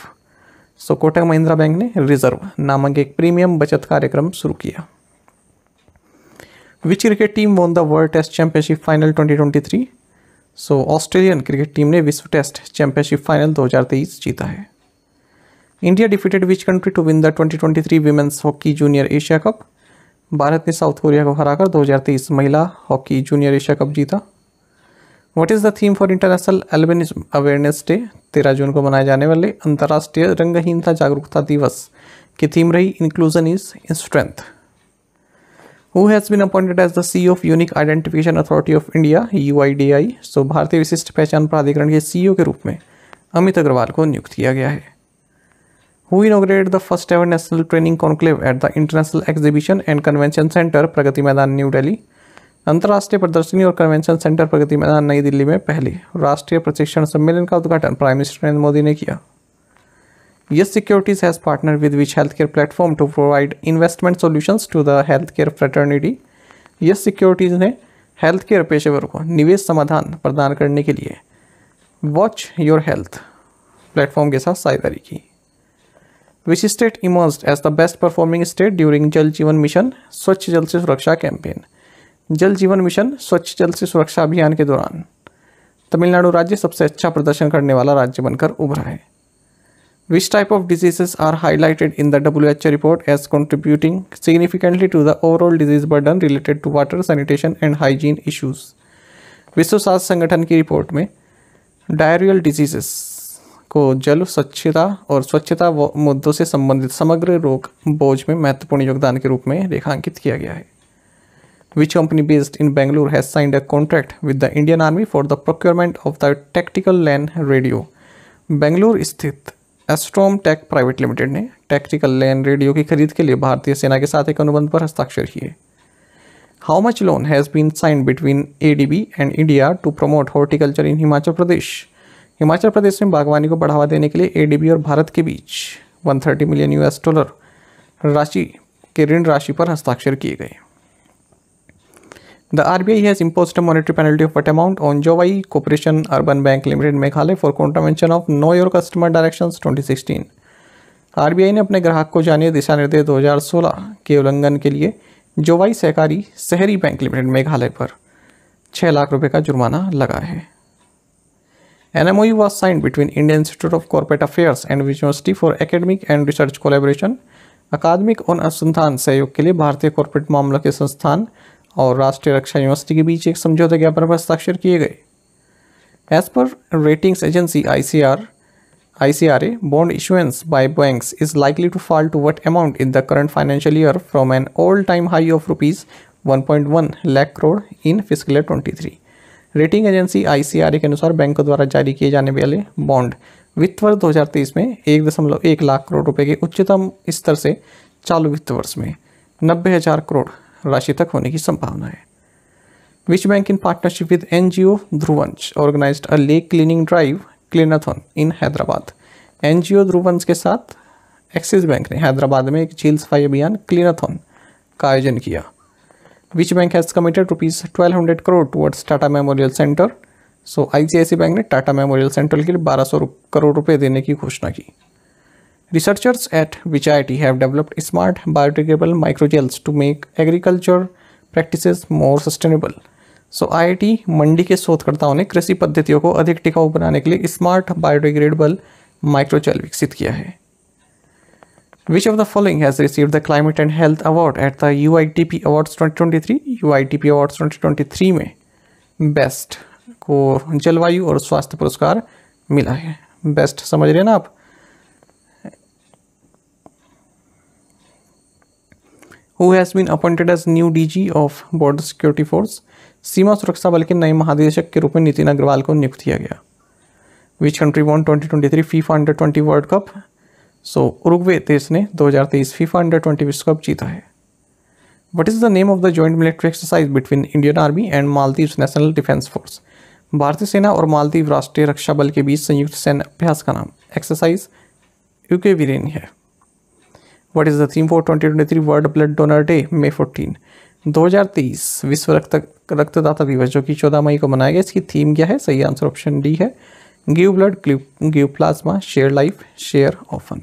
Speaker 1: so Kotak Mahindra bank ने रिजर्व नामक एक प्रीमियम बचत कार्यक्रम शुरू किया which cricket team won the world test championship final 2023 so Australian cricket team ने विश्व टेस्ट चैंपियनशिप फाइनल 2023 जीता है India defeated which country to win the 2023 women's hockey junior Asia cup Bharat ने साउथ कोरिया को हराकर 2023 महिला हॉकी जूनियर एशिया कप जीता what is the theme for international albinism awareness day तेरह जून को मनाए जाने वाले अंतर्राष्ट्रीय रंगहीनता जागरूकता दिवस की थीम रही inclusion is in strength who has been appointed as the C of unique identification authority of India U so भारतीय विशिष्ट पहचान प्राधिकरण के सी e के रूप में अमित अग्रवाल को नियुक्त किया गया है who inaugurate the first ever national training conclave at the international Exhibition and convention centre Pragati Maidan New daily अंतर्राष्ट्रीय प्रदर्शनी और कन्वेंशन सेंटर प्रगति मैदान नई दिल्ली में पहले राष्ट्रीय प्रशिक्षण सम्मेलन का उद्घाटन प्राइम मिनिस्टर नरेंद्र मोदी ने किया yes securities has partner with which health care platform to provide investment solutions to the health care fraternity yes securities ने हेल्थ केयर पेशेवर को निवेश समाधान प्रदान करने के लिए वॉच योर हेल्थ प्लेटफॉर्म के साथ साझेदारी की which state emerge as the best performing state during Jal Jeevan mission स्वच्छ जल से सुरक्षा कैंपेन जल जीवन मिशन स्वच्छ जल से सुरक्षा अभियान के दौरान तमिलनाडु राज्य सबसे अच्छा प्रदर्शन करने वाला राज्य बनकर उभरा है which type of diseases are highlighted in the W H report as contributing significantly to the overall disease burden related to water sanitation and hygiene issues विश्व स्वास्थ्य संगठन की रिपोर्ट में डायरियल डिजीजेस को जल स्वच्छता और स्वच्छता मुद्दों से संबंधित समग्र रोग बोझ में महत्वपूर्ण योगदान के रूप में रेखांकित किया गया है which company based in Bengaluru has signed a contract with the Indian army for the procurement of the tactical LAN radio Bengaluru स्थित एस्ट्रोम टेक प्राइवेट लिमिटेड ने टेक्टिकल लैन रेडियो की खरीद के लिए भारतीय सेना के साथ एक अनुबंध पर हस्ताक्षर किए how much loan has been signed between A and India to promote horticulture in Himachal Pradesh Himachal Pradesh में बागवानी को बढ़ावा देने के लिए एडीबी और भारत के बीच 130 मिलियन यूएस डॉलर राशि के ऋण राशि पर हस्ताक्षर किए गए The RBI has imposed a monetary penalty of what amount on Jowai Corporation Urban Bank Limited Meghalaya for contravention of Know Your Customer Directions 2016. RBI ने अपने ग्राहक को जानिए दिशा निर्देश 2016 के उल्लंघन के लिए जोवाई सहकारी शहरी बैंक लिमिटेड मेघालय पर 6 लाख रुपए का जुर्माना लगा है An MOU was signed between Indian Institute of Corporate Affairs and which university for academic and research collaboration अकादमिक और अनुसंधान सहयोग के लिए भारतीय कॉरपोरेट मामलों के संस्थान और राष्ट्रीय रक्षा यूनिवर्सिटी के बीच एक समझौते ज्ञापन पर हस्ताक्षर किए गए as per ratings agency I C R I C R A bond issuances by banks is likely to fall to what amount in the current financial year from an all time high of rupees one lakh crore in fiscal twenty 23 rating agency ICRA के अनुसार बैंकों द्वारा जारी किए जाने वाले bond वित्त वर्ष दो में एक दशमलव एक लाख करोड़ रुपए के उच्चतम स्तर से चालू वित्त वर्ष में नब्बे हजार करोड़ राशि तक होने की संभावना है विश्व bank in partnership with N G O Dhruvansh organize a lake cleaning drive cleanathon in Hyderabad N G O Dhruvansh के साथ एक्सिस बैंक ने हैदराबाद में एक झील सफाई अभियान क्लीनाथन का आयोजन किया which bank has committed rupees 1200 crore towards Tata Memorial Center. So so, ICICI bank ने टाटा मेमोरियल सेंट्रल के लिए 1200 करोड़ रुपए देने की घोषणा की Researchers at Vichayati have developed smart biodegradable microgels to make agriculture practices more sustainable. So so, IIT Mandi के शोधकर्ताओं ने कृषि पद्धतियों को अधिक टिकाऊ बनाने के लिए स्मार्ट बायोडिग्रेडेबल माइक्रोजेल विकसित किया है Which of the following has received the Climate and Health Award at the UITP Awards 2023 UITP Awards 2023 में बेस्ट को जलवायु और स्वास्थ्य पुरस्कार मिला है बेस्ट समझ रहे हैं ना आप who has been appointed as new DG of border security force सीमा सुरक्षा बल के नए महानिदेशक के रूप में नितिन अग्रवाल को नियुक्त किया गया which country won 2023 FIFA under 20 world cup so Uruguay देश ने 2023 फीफा अंडर ट्वेंटी विश्व कप जीता है what is the name of the joint military exercise between Indian army and Maldives national defence force भारतीय सेना और मालदीव राष्ट्रीय रक्षा बल के बीच संयुक्त सैन्य अभ्यास का नाम एक्सरसाइज यूके विरेन है what is the theme for twenty twenty three world blood donor day May fourteen दो हजार तेईस विश्व रक्त रक्तदाता दिवस जो कि चौदह मई को मनाया गया इसकी थीम क्या है सही आंसर ऑप्शन डी है give blood give plasma share life share often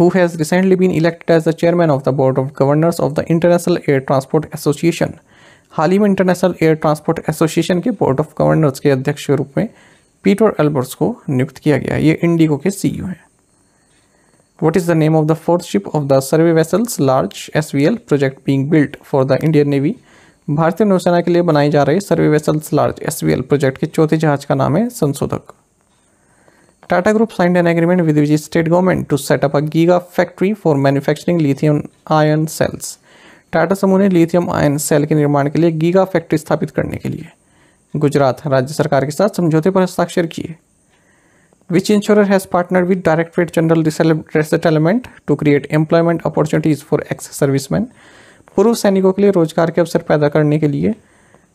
Speaker 1: who has recently been elected as the chairman of the board of governors of the International Air Transport Association. हाल ही में international air transport association के board of governors के अध्यक्ष के रूप में Peter Albert's को नियुक्त किया गया ये इंडिगो के सीईओ हैं What is the name of the fourth ship of the survey vessels large SVL project being built for the Indian Navy? भारतीय नौसेना के लिए बनाए जा रहे survey vessels large S project के चौथे जहाज का नाम है Sanshodhak Tata group signed an agreement with the state government to set up a giga factory for manufacturing lithium ion cells Tata समूह ने लिथियम आयन सेल के निर्माण के लिए गीगा फैक्ट्री स्थापित करने के लिए गुजरात राज्य सरकार के साथ समझौते पर हस्ताक्षर किए which insure has partner with directorate general resettlement to create employment opportunities for ex serviceman पूर्व सैनिकों के लिए रोजगार के अवसर पैदा करने के लिए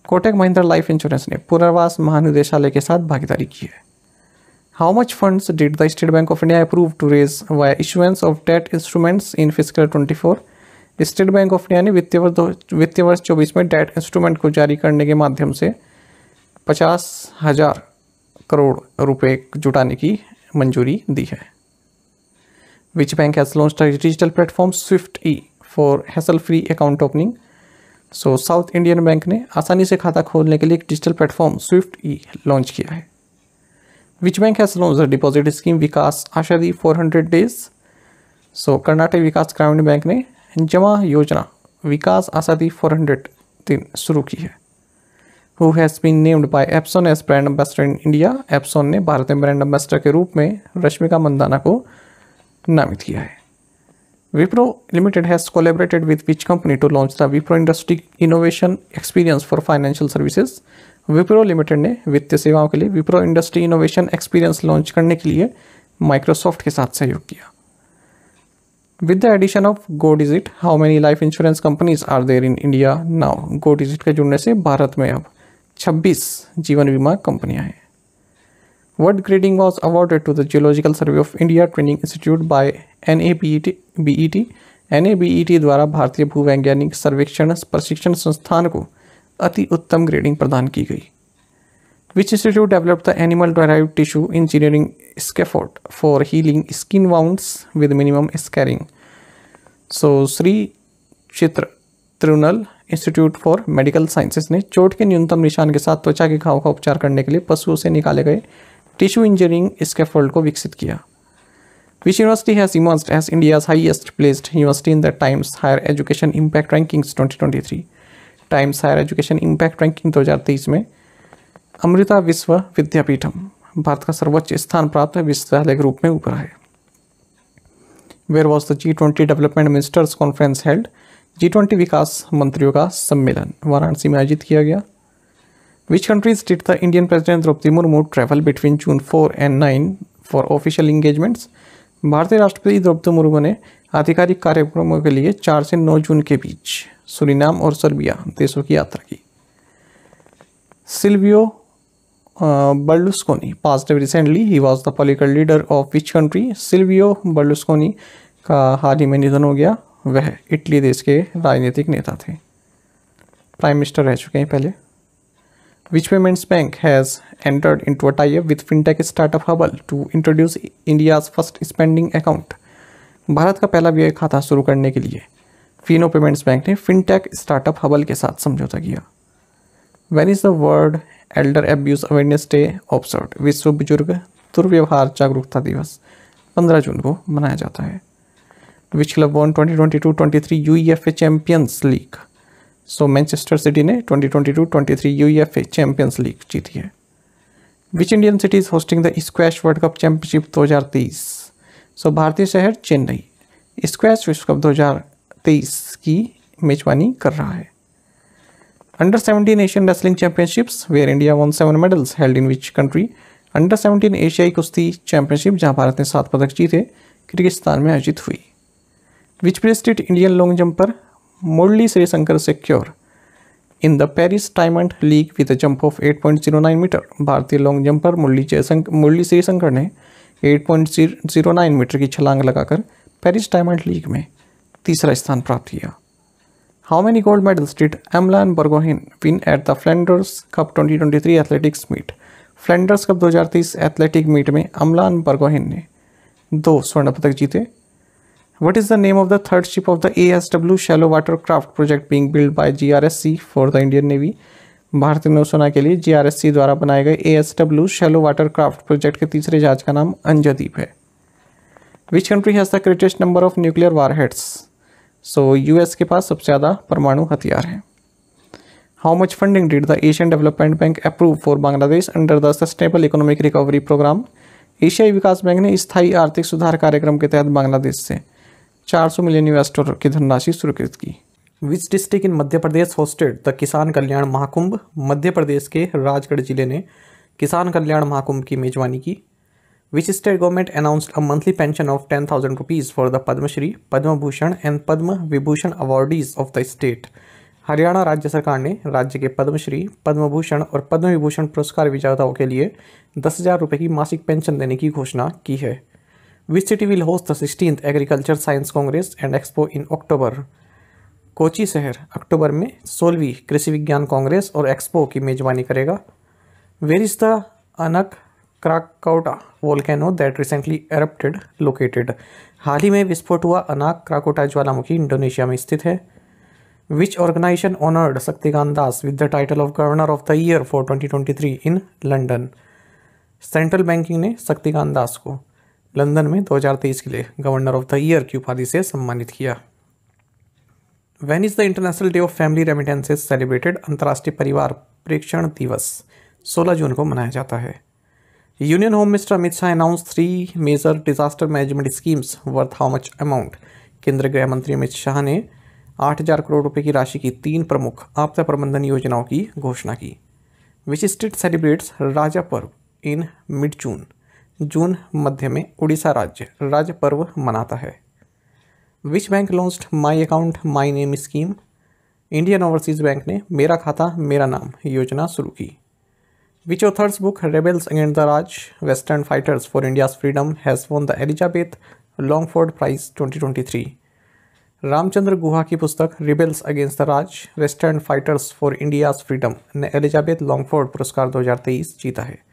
Speaker 1: कोटक महिंद्रा लाइफ इंश्योरेंस ने पुनर्वास महानिदेशालय के साथ भागीदारी की है How much funds did the State Bank of India approve to raise via issuance of debt instruments in fiscal 24? State bank of India ने वित्तीय वर्ष वित्तीय वर्ष चौबीस में डेट इंस्ट्रूमेंट को जारी करने के माध्यम से पचास हजार करोड़ रुपये जुटाने की मंजूरी दी है which bank has launch digital platform swift E for hassle free account opening so South Indian bank ने आसानी से खाता खोलने के लिए एक digital platform swift E launch किया है which bank has launched the deposit scheme Vikas Ashadi 400 days? So Karnataka Vikas Gramin Bank ने जमा योजना विकास फोर हंड्रेड दिन शुरू की है who has been named by Epson as brand ambassador in India Epson ने भारत में ब्रांड एम्बेसडर के रूप में रश्मिका मंदाना को नामित किया है Wipro limited has collaborated with which company to launch the Wipro industry innovation experience for financial services Wipro limited ने वित्तीय सेवाओं के लिए Wipro industry innovation experience launch करने के लिए माइक्रोसॉफ्ट के साथ सहयोग किया with the edition of Go Digit how many life insurance companies are there in India now Go Digit के जुड़ने से भारत में अब 26 जीवन बीमा कंपनियां हैं world grading was awarded to the geological survey of India training institute by N A B E T B E T N A B E T द्वारा भारतीय भूवैज्ञानिक सर्वेक्षण प्रशिक्षण संस्थान को अति उत्तम ग्रेडिंग प्रदान की गई which institute develop the animal derived tissue engineering scaffold for healing skin wounds with minimum scarring so Shri Chitra Tirunal institute for medical sciences ने चोट के न्यूनतम निशान के साथ त्वचा के घाव का उपचार करने के लिए पशुओं से निकाले गए टिश्यू इंजीनियरिंग स्केफोल्ड को विकसित किया which has emerged as India's highest placed university in the Times Higher Education impact rankings twenty twenty three Times Higher Education impact ranking 2023 में अमृता विश्व विद्यापीठम भारत का सर्वोच्च स्थान प्राप्त विश्वविद्यालय के रूप में ऊपर है where was the G twenty development ministers conference held G twenty विकास मंत्रियों का सम्मेलन वाराणसी में आयोजित किया गया which countries did the Indian president Draupadi Murmu travel between June four and nine for official engagements भारतीय राष्ट्रपति द्रौपदी मुर्मू ने आधिकारिक कार्यक्रमों के लिए चार से नौ जून के बीच सुरिनाम और सर्बिया देशों की यात्रा की Silvio Berlusconi passed recently he was the political leader of which country Silvio Berlusconi का हाल ही में निधन हो गया वह इटली देश के राजनीतिक नेता थे प्राइम मिनिस्टर रह चुके हैं पहले which payments bank has entered into with fintech startup Hubble to introduce India's first spending account भारत का पहला व्यय खाता शुरू करने के लिए फिनो पेमेंट्स बैंक ने फिनटेक स्टार्टअप हबल के साथ समझौता किया when is the world elder abuse awareness day observe विश्व बुजुर्ग दुर्व्यवहार जागरूकता दिवस 15 जून को मनाया जाता है which club won twenty twenty two twenty three UEFA Champions League so Manchester City ने twenty twenty two twenty three UEFA Champions League जीती है which Indian city is hosting the squash World Cup championship दो हज़ार तेईस भारतीय शहर Chennai squash विश्व cup 2023 की मेजबानी कर रहा है under 17 Asian wrestling championships where India won seven medals held in which country under 17 एशियाई कुश्ती चैंपियनशिप जहां भारत ने सात पदक जीते किर्गिस्तान में आयोजित हुई which placed Indian long jumper Murali Sreeshankar secure in the Paris diamond league with a jump of 8.09 metre भारतीय लॉन्ग जंपर मुरली जयशंकर मुरली श्रीशंकर ने 8.09 मीटर की छलांग लगाकर पेरिस डायमंड लीग में तीसरा स्थान प्राप्त किया how many gold medals did Amlan Borgohain win at the Flanders cup 2023 athletics meet Flanders cup 2023 athletic meet में अमलान बर्गोहिन ने दो स्वर्ण पदक जीते what is the name of the third ship of the A S W shallow water craft project being build by G R S C for the Indian navy भारतीय नौसेना के लिए जीआरएससी द्वारा बनाए गए ASW shallow water craft project के तीसरे जहाज का नाम अंजदीप है which country has the greatest number of nuclear warheads so US के पास सबसे ज़्यादा परमाणु हथियार हैं how much funding did the Asian development bank approve for Bangladesh under the sustainable economic recovery programme एशियाई विकास बैंक ने स्थायी आर्थिक सुधार कार्यक्रम के तहत बांग्लादेश से 400 मिलियन यूएस डॉलर की धनराशि स्वीकृत की which district in Madhya Pradesh hosted the Kisan Kalyan Mahakumbh मध्य प्रदेश के राजगढ़ जिले ने किसान कल्याण महाकुंभ की मेजबानी की which state government announced a monthly pension of ten thousand rupees for the Padmashri Padma Bhushan and Padma Vibhushan awardees of the state Haryana राज्य सरकार ने राज्य के पद्मश्री पद्म भूषण और पद्म विभूषण पुरस्कार विजेताओं के लिए दस हज़ार रुपये की मासिक पेंशन देने की घोषणा की है which city will host the sixteen agriculture science congress and expo in October Kochi शहर अक्टूबर में सोलहवीं कृषि विज्ञान कांग्रेस और एक्सपो की मेजबानी करेगा where is the Anak Krakatau volcano that recently erupted located हाल ही में विस्फोट हुआ अनाक क्राकोटा ज्वालामुखी इंडोनेशिया में स्थित है which organisation honoured Shaktikanta Das with the title of governor of the year for 2023 in London central banking ने शक्तिकांत दास को लंदन में 2023 के लिए गवर्नर ऑफ द ईयर की उपाधि से सम्मानित किया when is the international day of family remittances celebrated अंतर्राष्ट्रीय परिवार प्रेक्षण दिवस 16 जून को मनाया जाता है union home minister Amit Shah announce three major disaster management schemes worth how much amount केंद्रीय गृह मंत्री अमित शाह ने आठ हज़ार करोड़ रुपए की राशि की तीन प्रमुख आपदा प्रबंधन योजनाओं की घोषणा की विच स्टेट सेलिब्रेट्स राजा पर्व इन मिड जून जून मध्य में उड़ीसा राज्य राज पर्व मनाता है which bank launched my account my name scheme Indian overseas Bank ने मेरा खाता मेरा नाम योजना शुरू की which authors book rebels against the Raj western fighters for India's freedom has won the Elizabeth Longford prize three Ramachandra Guha की पुस्तक rebels against the Raj western fighters for India's freedom ने एलिजाबेथ लॉन्गफोर्ड पुरस्कार 2023 जीता है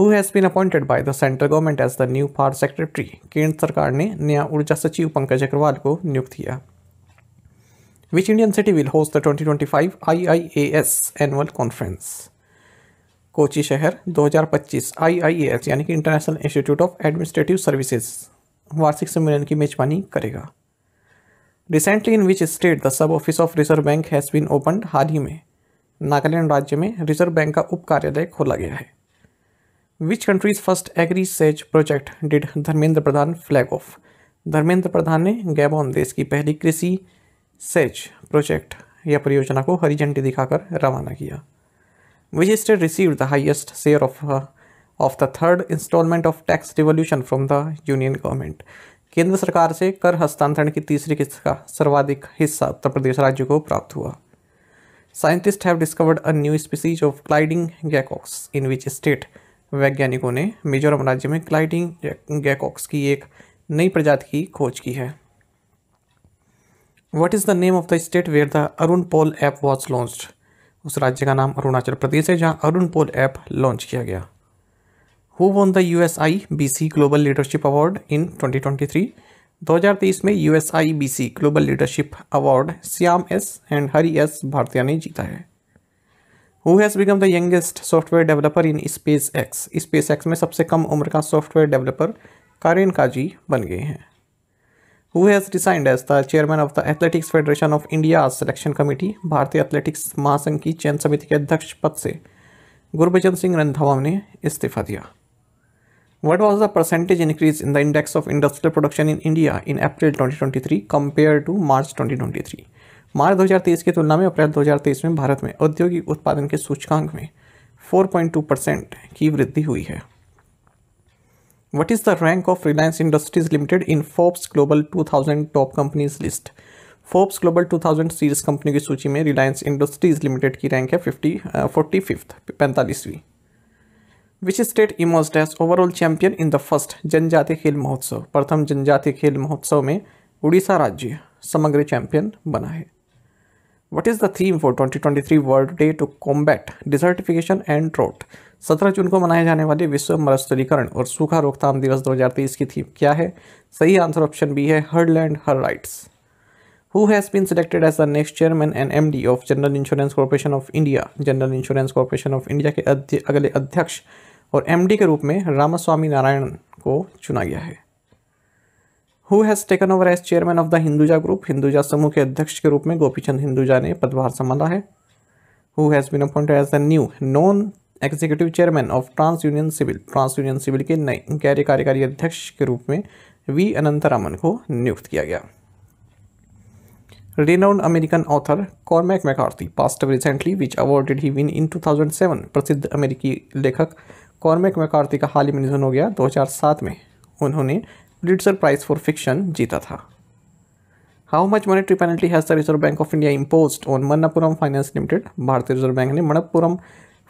Speaker 1: who has been appointed by the central government as the new power secretary केंद्र सरकार ने नया ऊर्जा सचिव पंकज अग्रवाल को नियुक्त किया which Indian city will host the 2025 IIAS annual conference Kochi शहर 2025 आईआईएएस यानी कि international institute of administrative services वार्षिक सम्मेलन की मेजबानी करेगा recently in which state the sub office of Reserve Bank has been open हाल ही में नागालैंड राज्य में रिजर्व बैंक का उप कार्यालय खोला गया है which countries first agri SEZ project did Dharmendra Pradhan flag off Dharmendra Pradhan ने गैबोन देश की पहली कृषि सेज प्रोजेक्ट या परियोजना को हरी झंडी दिखाकर रवाना किया which state receive the highest share of of the third instalment of tax revolution from the union government केंद्र सरकार से कर हस्तांतरण की तीसरी किस्त का सर्वाधिक हिस्सा उत्तर प्रदेश राज्य को प्राप्त हुआ scientist have discovered a new species of gliding geckos in which state वैज्ञानिकों ने मिजोरम राज्य में क्लाइडिंग गैकॉक्स की एक नई प्रजाति की खोज की है what is the name of the state where the ArunPol app was launched उस राज्य का नाम अरुणाचल प्रदेश है जहाँ अरुण पोल ऐप लॉन्च किया गया who won the U S I B C global leadership award in 2023 2023 में U S I B C global leadership award Shyam S and Hari S भारतीय ने जीता है who has become the youngest software developer in SpaceX SpaceX में सबसे कम उम्र का software developer कारेन काजी बन गए हैं who has resigned as the chairman of the Athletics Federation of India selection committee भारतीय एथलेटिक्स महासंघ की चयन समिति के अध्यक्ष पद से गुरबचन सिंह रंधावा ने इस्तीफा दिया What in the index of industrial production in India in production twenty twenty three compare 2023 March twenty twenty 2023? मार्च 2023 की तुलना में अप्रैल 2023 में भारत में औद्योगिक उत्पादन के सूचकांक में 4.2 परसेंट की वृद्धि हुई है what is the rank of Reliance Industries Limited in Forbes global 2000 top companies list Forbes global 2000 series company की सूची में रिलायंस इंडस्ट्रीज लिमिटेड की रैंक है फिफ्टी फोर्टी फिफ्थ पैंतालीसवीं which state emerges overall champion in the first जनजातीय खेल महोत्सव प्रथम जनजातीय खेल महोत्सव में उड़ीसा राज्य समग्र चैंपियन बना है What is the theme for 2023 world day to combat desertification and drought 17 जून को मनाए जाने वाले विश्व मरुस्थलीकरण और सूखा रोकथाम दिवस 2023 की थीम क्या है सही आंसर ऑप्शन बी है her land her rights who has been selected as the next chairman and M D of General Insurance Corporation of India General Insurance Corporation of India के अगले अध्यक्ष और एम के रूप में रामास्वामी नारायण को चुना गया है who has taken over as chairman of the Hinduja group Hinduja समूह के अध्यक्ष के रूप में गोपीचंद हिंदुजा ने पदभार संभाला है who has been appointed as the new non executive chairman of TransUnion CIBIL TransUnion CIBIL के नए गैर कार्यकारी अध्यक्ष के रूप में वी अनंतरामन को नियुक्त किया गया renowned American author Cormac McCarthy passed recently which which he win in 2007? प्रसिद्ध अमेरिकी लेखक कॉर्मैक मैकार्थी का हाल ही में निधन हो गया 2007 में उन्होंने पुलिट्जर प्राइज फॉर फिक्शन जीता था how much monetary penalty has the reserve bank of India impose on Manappuram finance limited भारतीय रिजर्व बैंक ने मणप्पुरम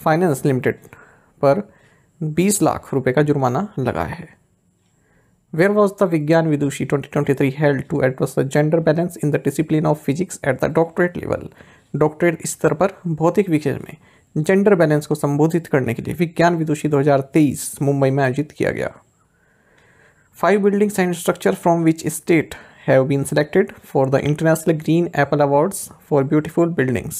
Speaker 1: फाइनेंस लिमिटेड पर 20 लाख रुपए का जुर्माना लगाया है where was the Vigyan Vidushi 2023 held to address the gender balance in the discipline of physics at the doctorate level doctorate स्तर पर भौतिक विषय में जेंडर बैलेंस को संबोधित करने के लिए विज्ञान विदुषी 2023 मुंबई में आयोजित किया गया Five buildings and structure from which state have been selected for the International Green Apple Awards for Beautiful Buildings.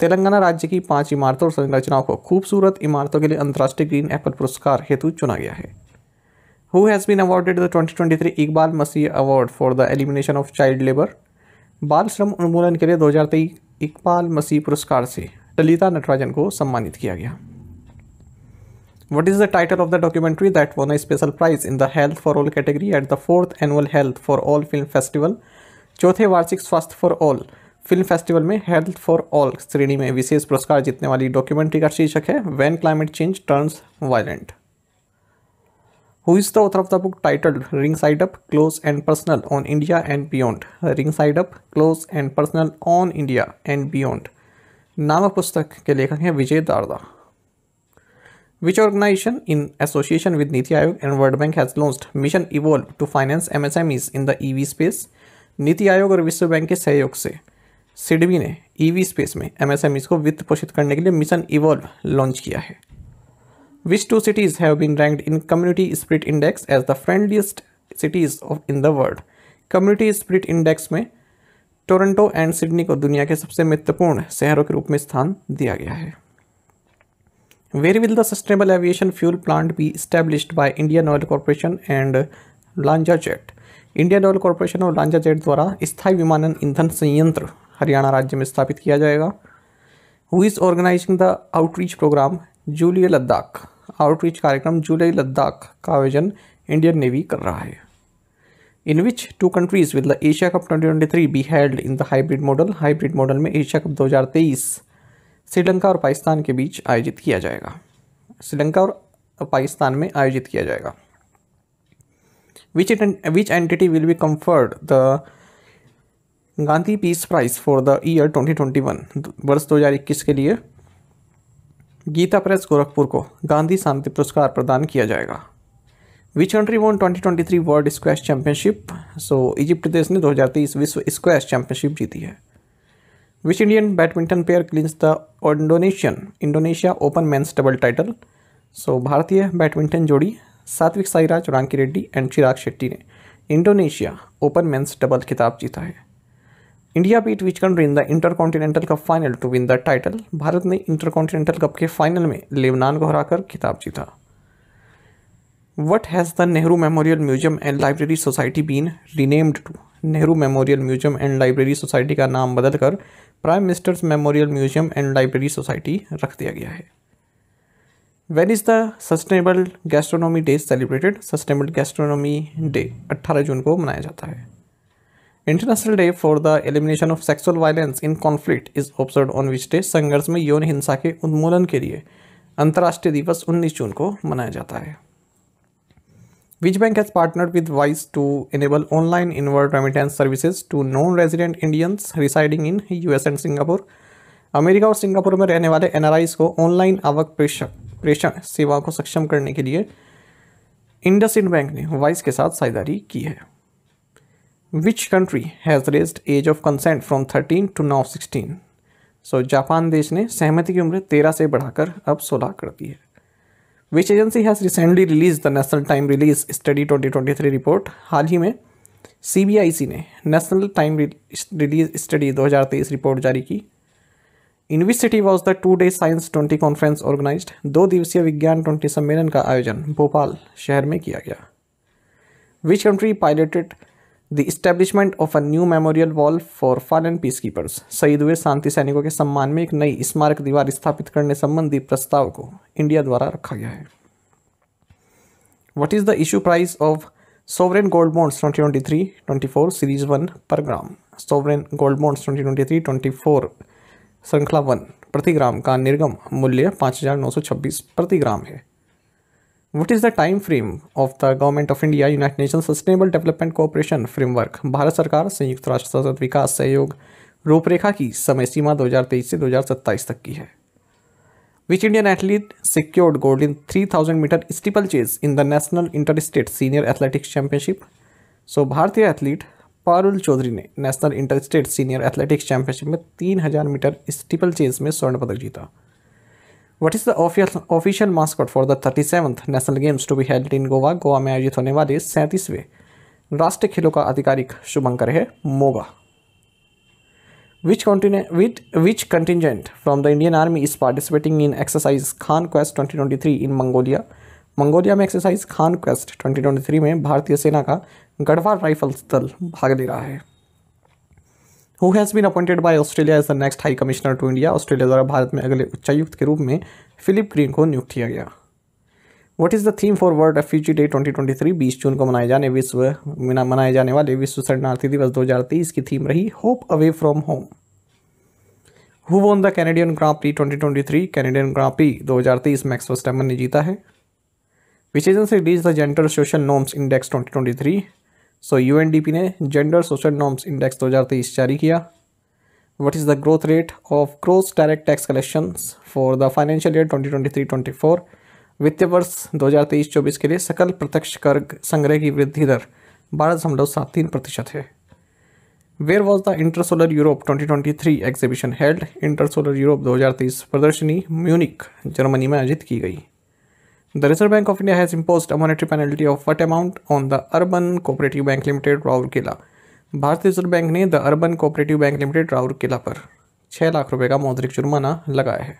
Speaker 1: Telangana राज्य की पांच इमारतों और संरचनाओं को खूबसूरत इमारतों के लिए अंतर्राष्ट्रीय ग्रीन एप्पल पुरस्कार हेतु चुना गया है who has been awarded the 2023 Iqbal Masih award for the elimination of child labour बाल श्रम उन्मूलन के लिए दो हज़ार इकबाल मसीह पुरस्कार से ललिता नटराजन को सम्मानित किया गया What is the title of the documentary that won a special prize in the Health for All category at the 4th annual Health for All film festival चौथे वार्षिक स्वास्थ्य फॉर ऑल फिल्म फेस्टिवल में health for all श्रेणी में विशेष पुरस्कार जीतने वाली documentary का शीर्षक है when climate change turns violent who is the author of the book titled ringside up close and personal on India and beyond ringside up close and personal on India and beyond नामक पुस्तक के लेखक हैं विजय दारदा Which organization in association with Niti Aayog and World Bank has launched Mission Evolve to finance MSMEs in the EV space? नीति आयोग और विश्व bank के सहयोग से सिडबी ने ईवी e स्पेस में एमएसएमईज को वित्त पोषित करने के लिए मिशन इवॉल्व लॉन्च किया है which two cities have been ranked in community spirit index as the friendliest cities of in the world community spirit index में टोरंटो एंड सिडनी को दुनिया के सबसे महत्वपूर्ण शहरों के रूप में स्थान दिया गया है Where will the sustainable aviation fuel plant be established by Indian Oil Corporation and LanzaJet Indian Oil Corporation और लांजा जेट द्वारा स्थायी विमानन ईंधन संयंत्र हरियाणा राज्य में स्थापित किया जाएगा who is organising the outreach programme Julley Ladakh outreach कार्यक्रम जूलिय लद्दाख का आयोजन इंडियन नेवी कर रहा है in which two countries with the Asia cup 2023 be held in the hybrid model hybrid model में एशिया कप 2023 श्रीलंका और पाकिस्तान के बीच आयोजित किया जाएगा श्रीलंका और पाकिस्तान में आयोजित किया जाएगा which which entity will be conferred the Gandhi peace prize for the year 2021 वर्ष 2021 के लिए गीता प्रेस गोरखपुर को गांधी शांति पुरस्कार प्रदान किया जाएगा which country won 2023 world squash championship so Egypt देश ने 2023 विश्व स्क्वैश चैंपियनशिप जीती है which Indian badminton player clinched the Indonesian Indonesia open men's double title so भारतीय बैडमिंटन जोड़ी सात्विक साईराज रांकी रेड्डी एंड चिराग शेट्टी ने इंडोनेशिया ओपन मैंस डबल खिताब जीता है India beat which country in the inter continental cup final to win the title भारत ने inter continental cup के final में लेबनान को हराकर खिताब जीता what has the Nehru memorial museum and library society been renamed to Nehru memorial museum and library society का नाम बदलकर prime minister's memorial museum and library society रख दिया गया है when is the sustainable gastronomy day celebrated sustainable gastronomy day 18 जून को मनाया जाता है international day for the elimination of sexual violence in conflict is observe on which day संघर्ष में यौन हिंसा के उन्मूलन के लिए अंतर्राष्ट्रीय दिवस 19 जून को मनाया जाता है Which bank has partnered with Wise to enable online inward remittance services to non-resident Indians residing in us and Singapore America और सिंगापुर में रहने वाले एन को ऑनलाइन आवक प्रेषण प्रेषण सेवा को सक्षम करने के लिए इंडस इंड बैंक ने वाइस के साथ साझेदारी की है which country has raised age of consent from thirteen to now sixteen so Japan देश ने सहमति की उम्र तेरह से बढ़ाकर अब सोलह कर दी है which agency has recently release the national time release study 2023 report हाल ही में सी ने national time release study 2023 report जारी की in which city was the two day science twenty conference organise दो दिवसीय विज्ञान ट्वेंटी सम्मेलन का आयोजन भोपाल शहर में किया गया which country piloted the establishment of a new memorial wall for fallen peacekeepers शहीद हुए शांति सैनिकों के सम्मान में एक नई स्मारक दीवार स्थापित करने संबंधी प्रस्ताव को इंडिया द्वारा रखा गया है what is the issue price of sovereign gold bonds twenty twenty three twenty four series one per gram sovereign gold bonds twenty twenty three twenty four श्रृंखला वन प्रति ग्राम का निर्गम मूल्य पाँच हज़ार नौ सौ छब्बीस प्रति ग्राम है what is the time frame of the government of India United Nation sustainable development cooperation framework भारत सरकार संयुक्त राष्ट्र सतत विकास सहयोग रूपरेखा की समय सीमा 2023 से 2027 तक की है which Indian athlete secured gold in thousand metre steeple chase in the national inter state senior athletics championship so भारतीय एथलीट पारुल चौधरी ने national inter state senior athletics championship में 3000 मीटर स्टिपल चेज में स्वर्ण पदक जीता what is the official mascot for the thirty seventh national games to be held in Goa Goa में आयोजित होने वाले सैंतीसवें राष्ट्रीय खेलों का आधिकारिक शुभंकर है Moga which which continent which contingent from the Indian army is is in exercise Khaan quest twenty twenty three in Mongolia Mongolia में exercise Khaan quest twenty twenty three में भारतीय सेना का गढ़वाल राइफल्स दल भाग ले रहा है who has been appointed by Australia as the next high commissioner to India Australia द्वारा भारत में अगले उच्चायुक्त के रूप में फिलिप ग्रीन को नियुक्त किया गया what is the theme for world refugee day 2023 बीस जून को मनाए जाने विश्व मनाए जाने वाले विश्व शरणार्थी दिवस 2023 की थीम रही hope away from home who won the Canadian twenty twenty three Canadian grand हजार तेईस मैक्स वर्स्टैमन ने जीता है विच से release the gender social norms index 2023 so U ने जेंडर सोशल नॉर्म्स इंडेक्स 2023 जारी किया growth rate of growth direct tax collection for the financial for twenty twenty three 2023-24 वित्तीय वर्ष 2023-24 के लिए सकल प्रत्यक्ष कर संग्रह की वृद्धि दर बारह दशमलव सात तीन प्रतिशत है where was the Intersolar Europe 2023 exhibition held Intersolar Europe 2023 प्रदर्शनी म्यूनिक जर्मनी में आयोजित की गई The Reserve Bank of India has imposed a monetary penalty of what amount on the Urban Cooperative Bank Limited Rourkela? भारतीय reserve bank ने the urban cooperative bank limited Rourkela पर छः लाख रुपए का मौद्रिक जुर्माना लगाया है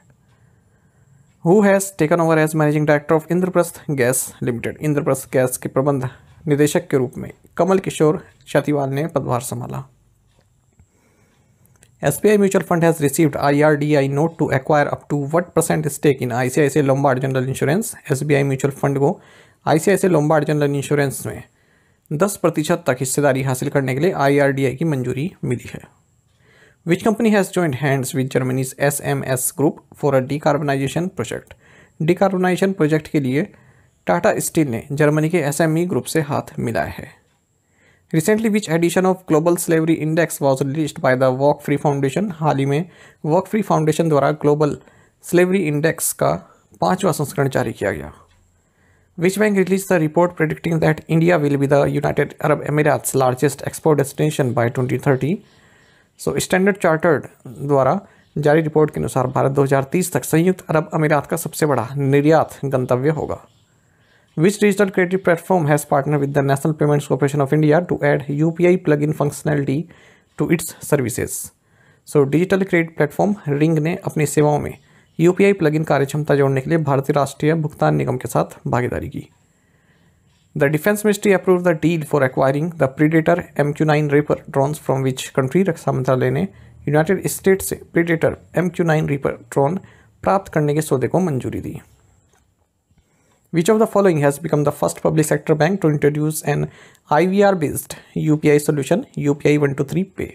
Speaker 1: who has taken over as managing director of Indraprastha gas limited Indraprastha gas के प्रबंध निदेशक के रूप में कमल किशोर छातीवाल ने पदभार संभाला SBI Mutual Fund has received IRDAI note to acquire up to what percent stake in ICICI Lombard General Insurance SBI Mutual Fund को ICICI Lombard General Insurance में 10 प्रतिशत तक हिस्सेदारी हासिल करने के लिए IRDAI की मंजूरी मिली है Which company has joined hands with Germany's SMS Group for a decarbonization project? Decarbonization project के लिए Tata Steel ने जर्मनी के SME Group से हाथ मिलाया है recently which edition of global slavery index was release by the walk free foundation हाल ही में वॉक फ्री फाउंडेशन द्वारा ग्लोबल स्लेवरी इंडेक्स का पाँचवा संस्करण जारी किया गया which bank release the report predicting that India will be the United Arab Emirates largest export destination by 2030 so standard chartered द्वारा जारी रिपोर्ट के अनुसार भारत 2030 तक संयुक्त अरब अमीरात का सबसे बड़ा निर्यात गंतव्य होगा Which digital creative platform has partnered with the National Payments Corporation of India to add UPI plugin functionality to its services? So digital credit platform ring ने अपनी सेवाओं में यू पी आई प्लगइन कार्यक्षमता जोड़ने के लिए भारतीय राष्ट्रीय भुगतान निगम के साथ भागीदारी की the defence ministry approve the deal for acquiring the Predator M Q nine Reaper drones from which country रक्षा मंत्रालय ने यूनाइटेड स्टेट से Predator M Q nine Reaper drone प्राप्त करने के सौदे को मंजूरी दी Which of the following has become the first public sector bank to introduce an IVR based UPI solution UPI 123 Pay?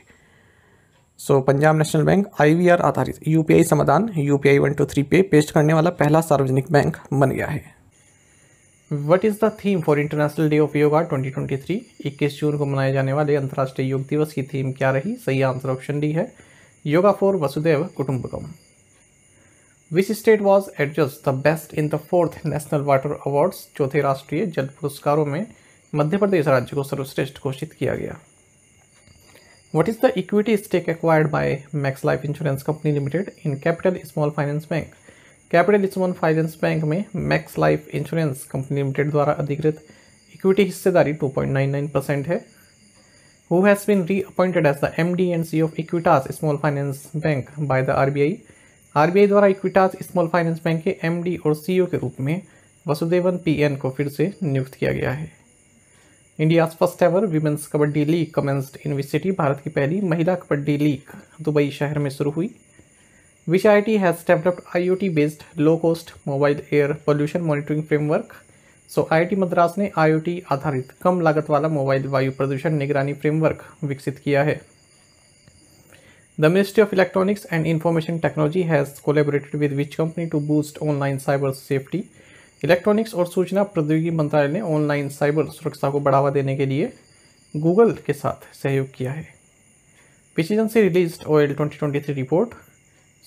Speaker 1: So Punjab National Bank IVR आधारित UPI समाधान UPI one two three pay पेश करने वाला पहला सार्वजनिक बैंक बन गया है what is the theme for international day of yoga 2023 21 जून को मनाए जाने वाले अंतर्राष्ट्रीय योग दिवस की थीम क्या रही सही आंसर ऑप्शन डी है yoga for Vasudhaiva Kutumbakam which state was adjudged the best in the fourth national water awards चौथे राष्ट्रीय जल पुरस्कारों में मध्य प्रदेश राज्य को सर्वश्रेष्ठ घोषित किया गया what is the equity stake acquired by Max Life insurance company Limited in Capital Small finance Bank Capital Small finance Bank में Max Life insurance company Limited द्वारा अधिकृत इक्विटी हिस्सेदारी two point nine nine percent है who has been reappointed as the M D and C of Equitas small finance bank by the R B I RBI द्वारा Equitas small finance Bank के MD और CEO के रूप में वसुदेवन PN को फिर से नियुक्त किया गया है India first ever women's kabaddi league commenced university भारत की पहली महिला कबड्डी लीग दुबई शहर में शुरू हुई which I T has developed I O T based low cost mobile air pollution monitoring framework so I T Madras ने आई ओ टी आधारित कम लागत वाला मोबाइल वायु प्रदूषण निगरानी फ्रेमवर्क विकसित किया है The Ministry of Electronics and Information Technology has collaborated with which company to boost online cyber safety? Electronics और सूचना प्रौद्योगिकी मंत्रालय ने ऑनलाइन साइबर सुरक्षा को बढ़ावा देने के लिए गूगल के साथ सहयोग किया है पिचिजन से release O L twenty twenty three report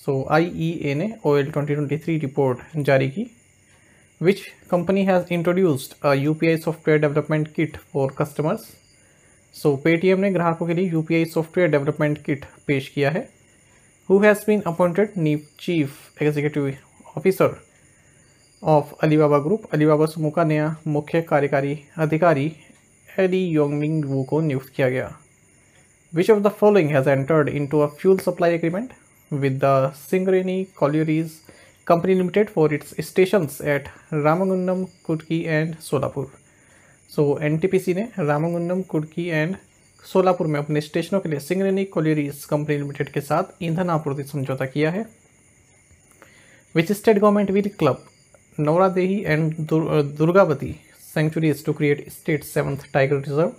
Speaker 1: so I E A ने O L twenty twenty three report जारी की which company has introduced U P I software development kit for customers so Paytm ने ग्राहकों के लिए UPI software development kit पेश किया है who has been appointed new chief executive officer of Alibaba group Alibaba समूह का नया मुख्य कार्यकारी अधिकारी एडी योंगमिंग वू को नियुक्त किया गया which of the following has entered into a fuel supply agreement with the Singareni Collieries company limited for its station at Ramagundam Kudgi and Solapur so N ने रामगुंडम कुड़की एंड सोलापुर में अपने स्टेशनों के लिए सिंगरेनी कोलियरीज कंपनी लिमिटेड के साथ ईंधन आपूर्ति समझौता किया है which state government will club Nauradehi and Durgavati sanctuaries to create state seventh tiger reserve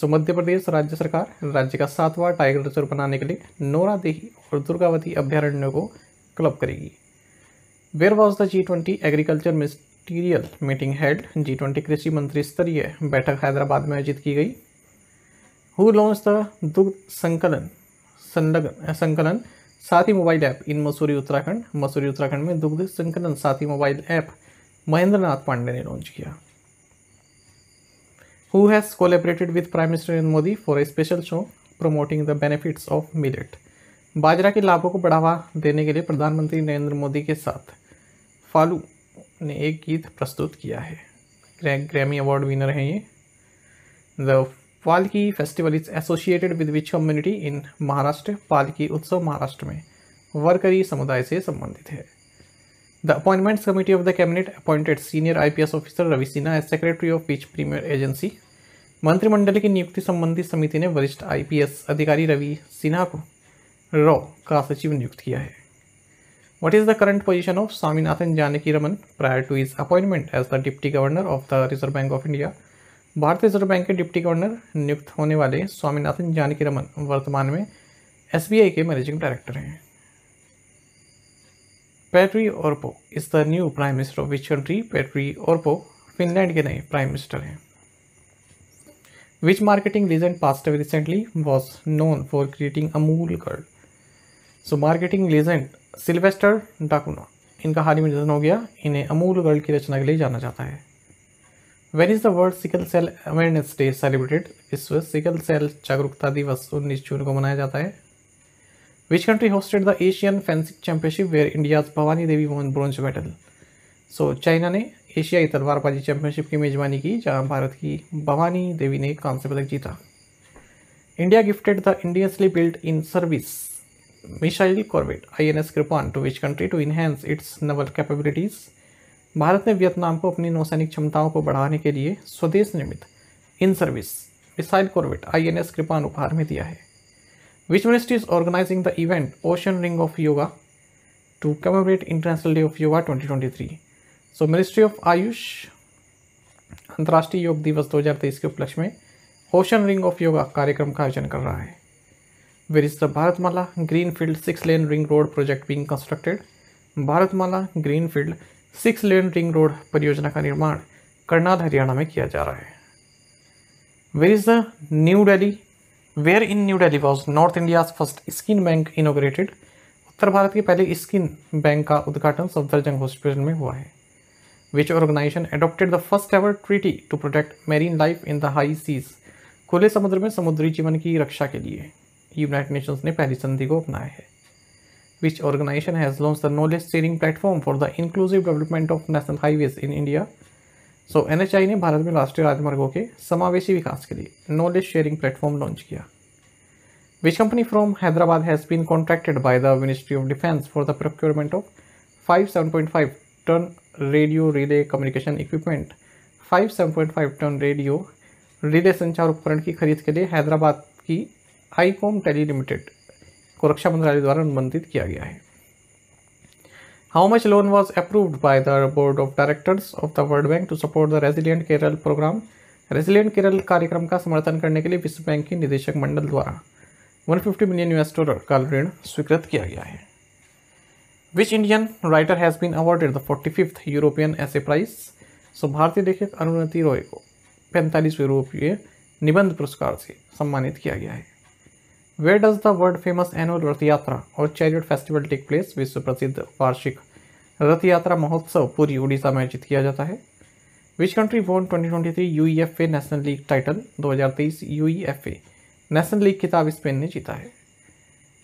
Speaker 1: so Madhya Pradesh राज्य सरकार राज्य का सातवां टाइगर रिजर्व बनाने के लिए नोरादेही और दुर्गावती अभ्यारण्यों को क्लब करेगी where was the G twenty agriculture ministerial meeting held G twenty कृषि मंत्री स्तरीय बैठक हैदराबाद में आयोजित की गई हु लॉन्च द दुग्ध संकलन संलग्न Sankalan Sathi mobile app in Mussoorie Uttarakhand Mussoorie Uttarakhand में दुग्ध संकलन साथी मोबाइल ऐप महेंद्र नाथ पांडे ने लॉन्च किया who has collaborated with prime minister Narendra Modi for a special show promoting the benefits of millet बाजरा के लाभों को बढ़ावा देने के लिए प्रधानमंत्री नरेंद्र मोदी के साथ फालू ने एक गीत प्रस्तुत किया है ग्रैमी अवार्ड विनर हैं ये the Palki festival is associated with which community in Maharashtra पालकी उत्सव महाराष्ट्र में वर्करी समुदाय से संबंधित है the appointments committee of the cabinet appointed senior IPS officer Ravi Sinha as secretary of पीच प्रीमियर एजेंसी मंत्रिमंडल की नियुक्ति संबंधी समिति ने वरिष्ठ आईपीएस अधिकारी रवि सिन्हा को रॉ का सचिव नियुक्त किया है What is the current position of Swaminathan raman prior to his appointment as the Deputy Governor of the Reserve Bank of India? भारतीय रिजर्व बैंक के डिप्टी गवर्नर नियुक्त होने वाले स्वामीनाथन जानकीरमन वर्तमान में एसबीआई के मैनेजिंग डायरेक्टर हैं Petteri Orpo is the new prime minister of which country Petteri Orpo Finland के नए प्राइम मिनिस्टर हैं which marketing legend passed recently was known for creating Amul girl so marketing legend Sylvester da Cunha इनका हाल ही में निधन हो गया इन्हें अमूल वर्ल्ड की रचना के लिए जाना जाता है when is the world sickle cell awareness day celebrated विश्व सिकल सेल जागरूकता दिवस उन्नीस जून को मनाया जाता है which country hosted the Asian fencing championship where India Bhavani Devi won bronze medal so China ने एशियाई तलवारबाजी चैंपियनशिप की मेजबानी की जहां भारत की भवानी देवी ने कांस्य पदक जीता India gifted the indigenously built in service missile corvette INS Kirpan to which country to enhance its naval capabilities भारत ने वियतनाम को अपनी नौसैनिक क्षमताओं को बढ़ाने के लिए स्वदेश निर्मित in service missile corvette INS Kirpan उपहार में दिया है which ministry is organising the event ocean ring of yoga to commemorate international day of yoga 2023 so ministry of AYUSH अंतर्राष्ट्रीय योग दिवस 2023 के उपलक्ष्य में ओशन रिंग ऑफ योगा कार्यक्रम का आयोजन कर रहा है where is the Bharatmala green field six lane ring road project being constructed Bharatmala green field six lane ring road परियोजना का निर्माण करनाल हरियाणा में किया जा रहा है where is the New Delhi where in new Delhi was north India first skin bank inaugurated उत्तर भारत के पहले स्किन बैंक का उद्घाटन सफदरजंग हॉस्पिटल में हुआ है which organisation adopted the first ever treaty to protect marine life in the high seas खुले समुद्र में समुद्री जीवन की रक्षा के लिए यूनाइटेड नेशंस ने पहली संधि को अपनाया है which organisation has launch the knowledge sharing platform for the inclusive development of national highways in India so N ने भारत में राष्ट्रीय राजमार्गों के समावेशी विकास के लिए नॉलेज शेयरिंग प्लेटफॉर्म लॉन्च किया which company from Hyderabad has been contracted by the ministry of defence for the procurement of five seven point five tonne radio relay communication equipment five seven point five tonne radio relay संचार उपकरण की खरीद के लिए हैदराबाद की Icom tele limited को रक्षा मंत्रालय द्वारा अनुबंधित किया गया है how much loan was approved by the board of directors of the world bank to support the resilient Kerala programme resilient Kerala कार्यक्रम का समर्थन करने के लिए विश्व बैंक के निदेशक मंडल द्वारा 150 मिलियन यूएस डॉलर का ऋण स्वीकृत किया गया है which Indian writer has been awarded the forty fifth European essay prize so भारतीय लेखक अरुणती रॉय को पैंतालीसवें यूरोपीय निबंध पुरस्कार से सम्मानित किया गया है where does the world famous annual Rath Yatra और chariot फेस्टिवल टेक प्लेस विश्व प्रसिद्ध वार्षिक रथ यात्रा महोत्सव पूरी उड़ीसा में आयोजित किया जाता है which country won 2023 A national league title 2023 A national league खिताब स्पेन ने जीता है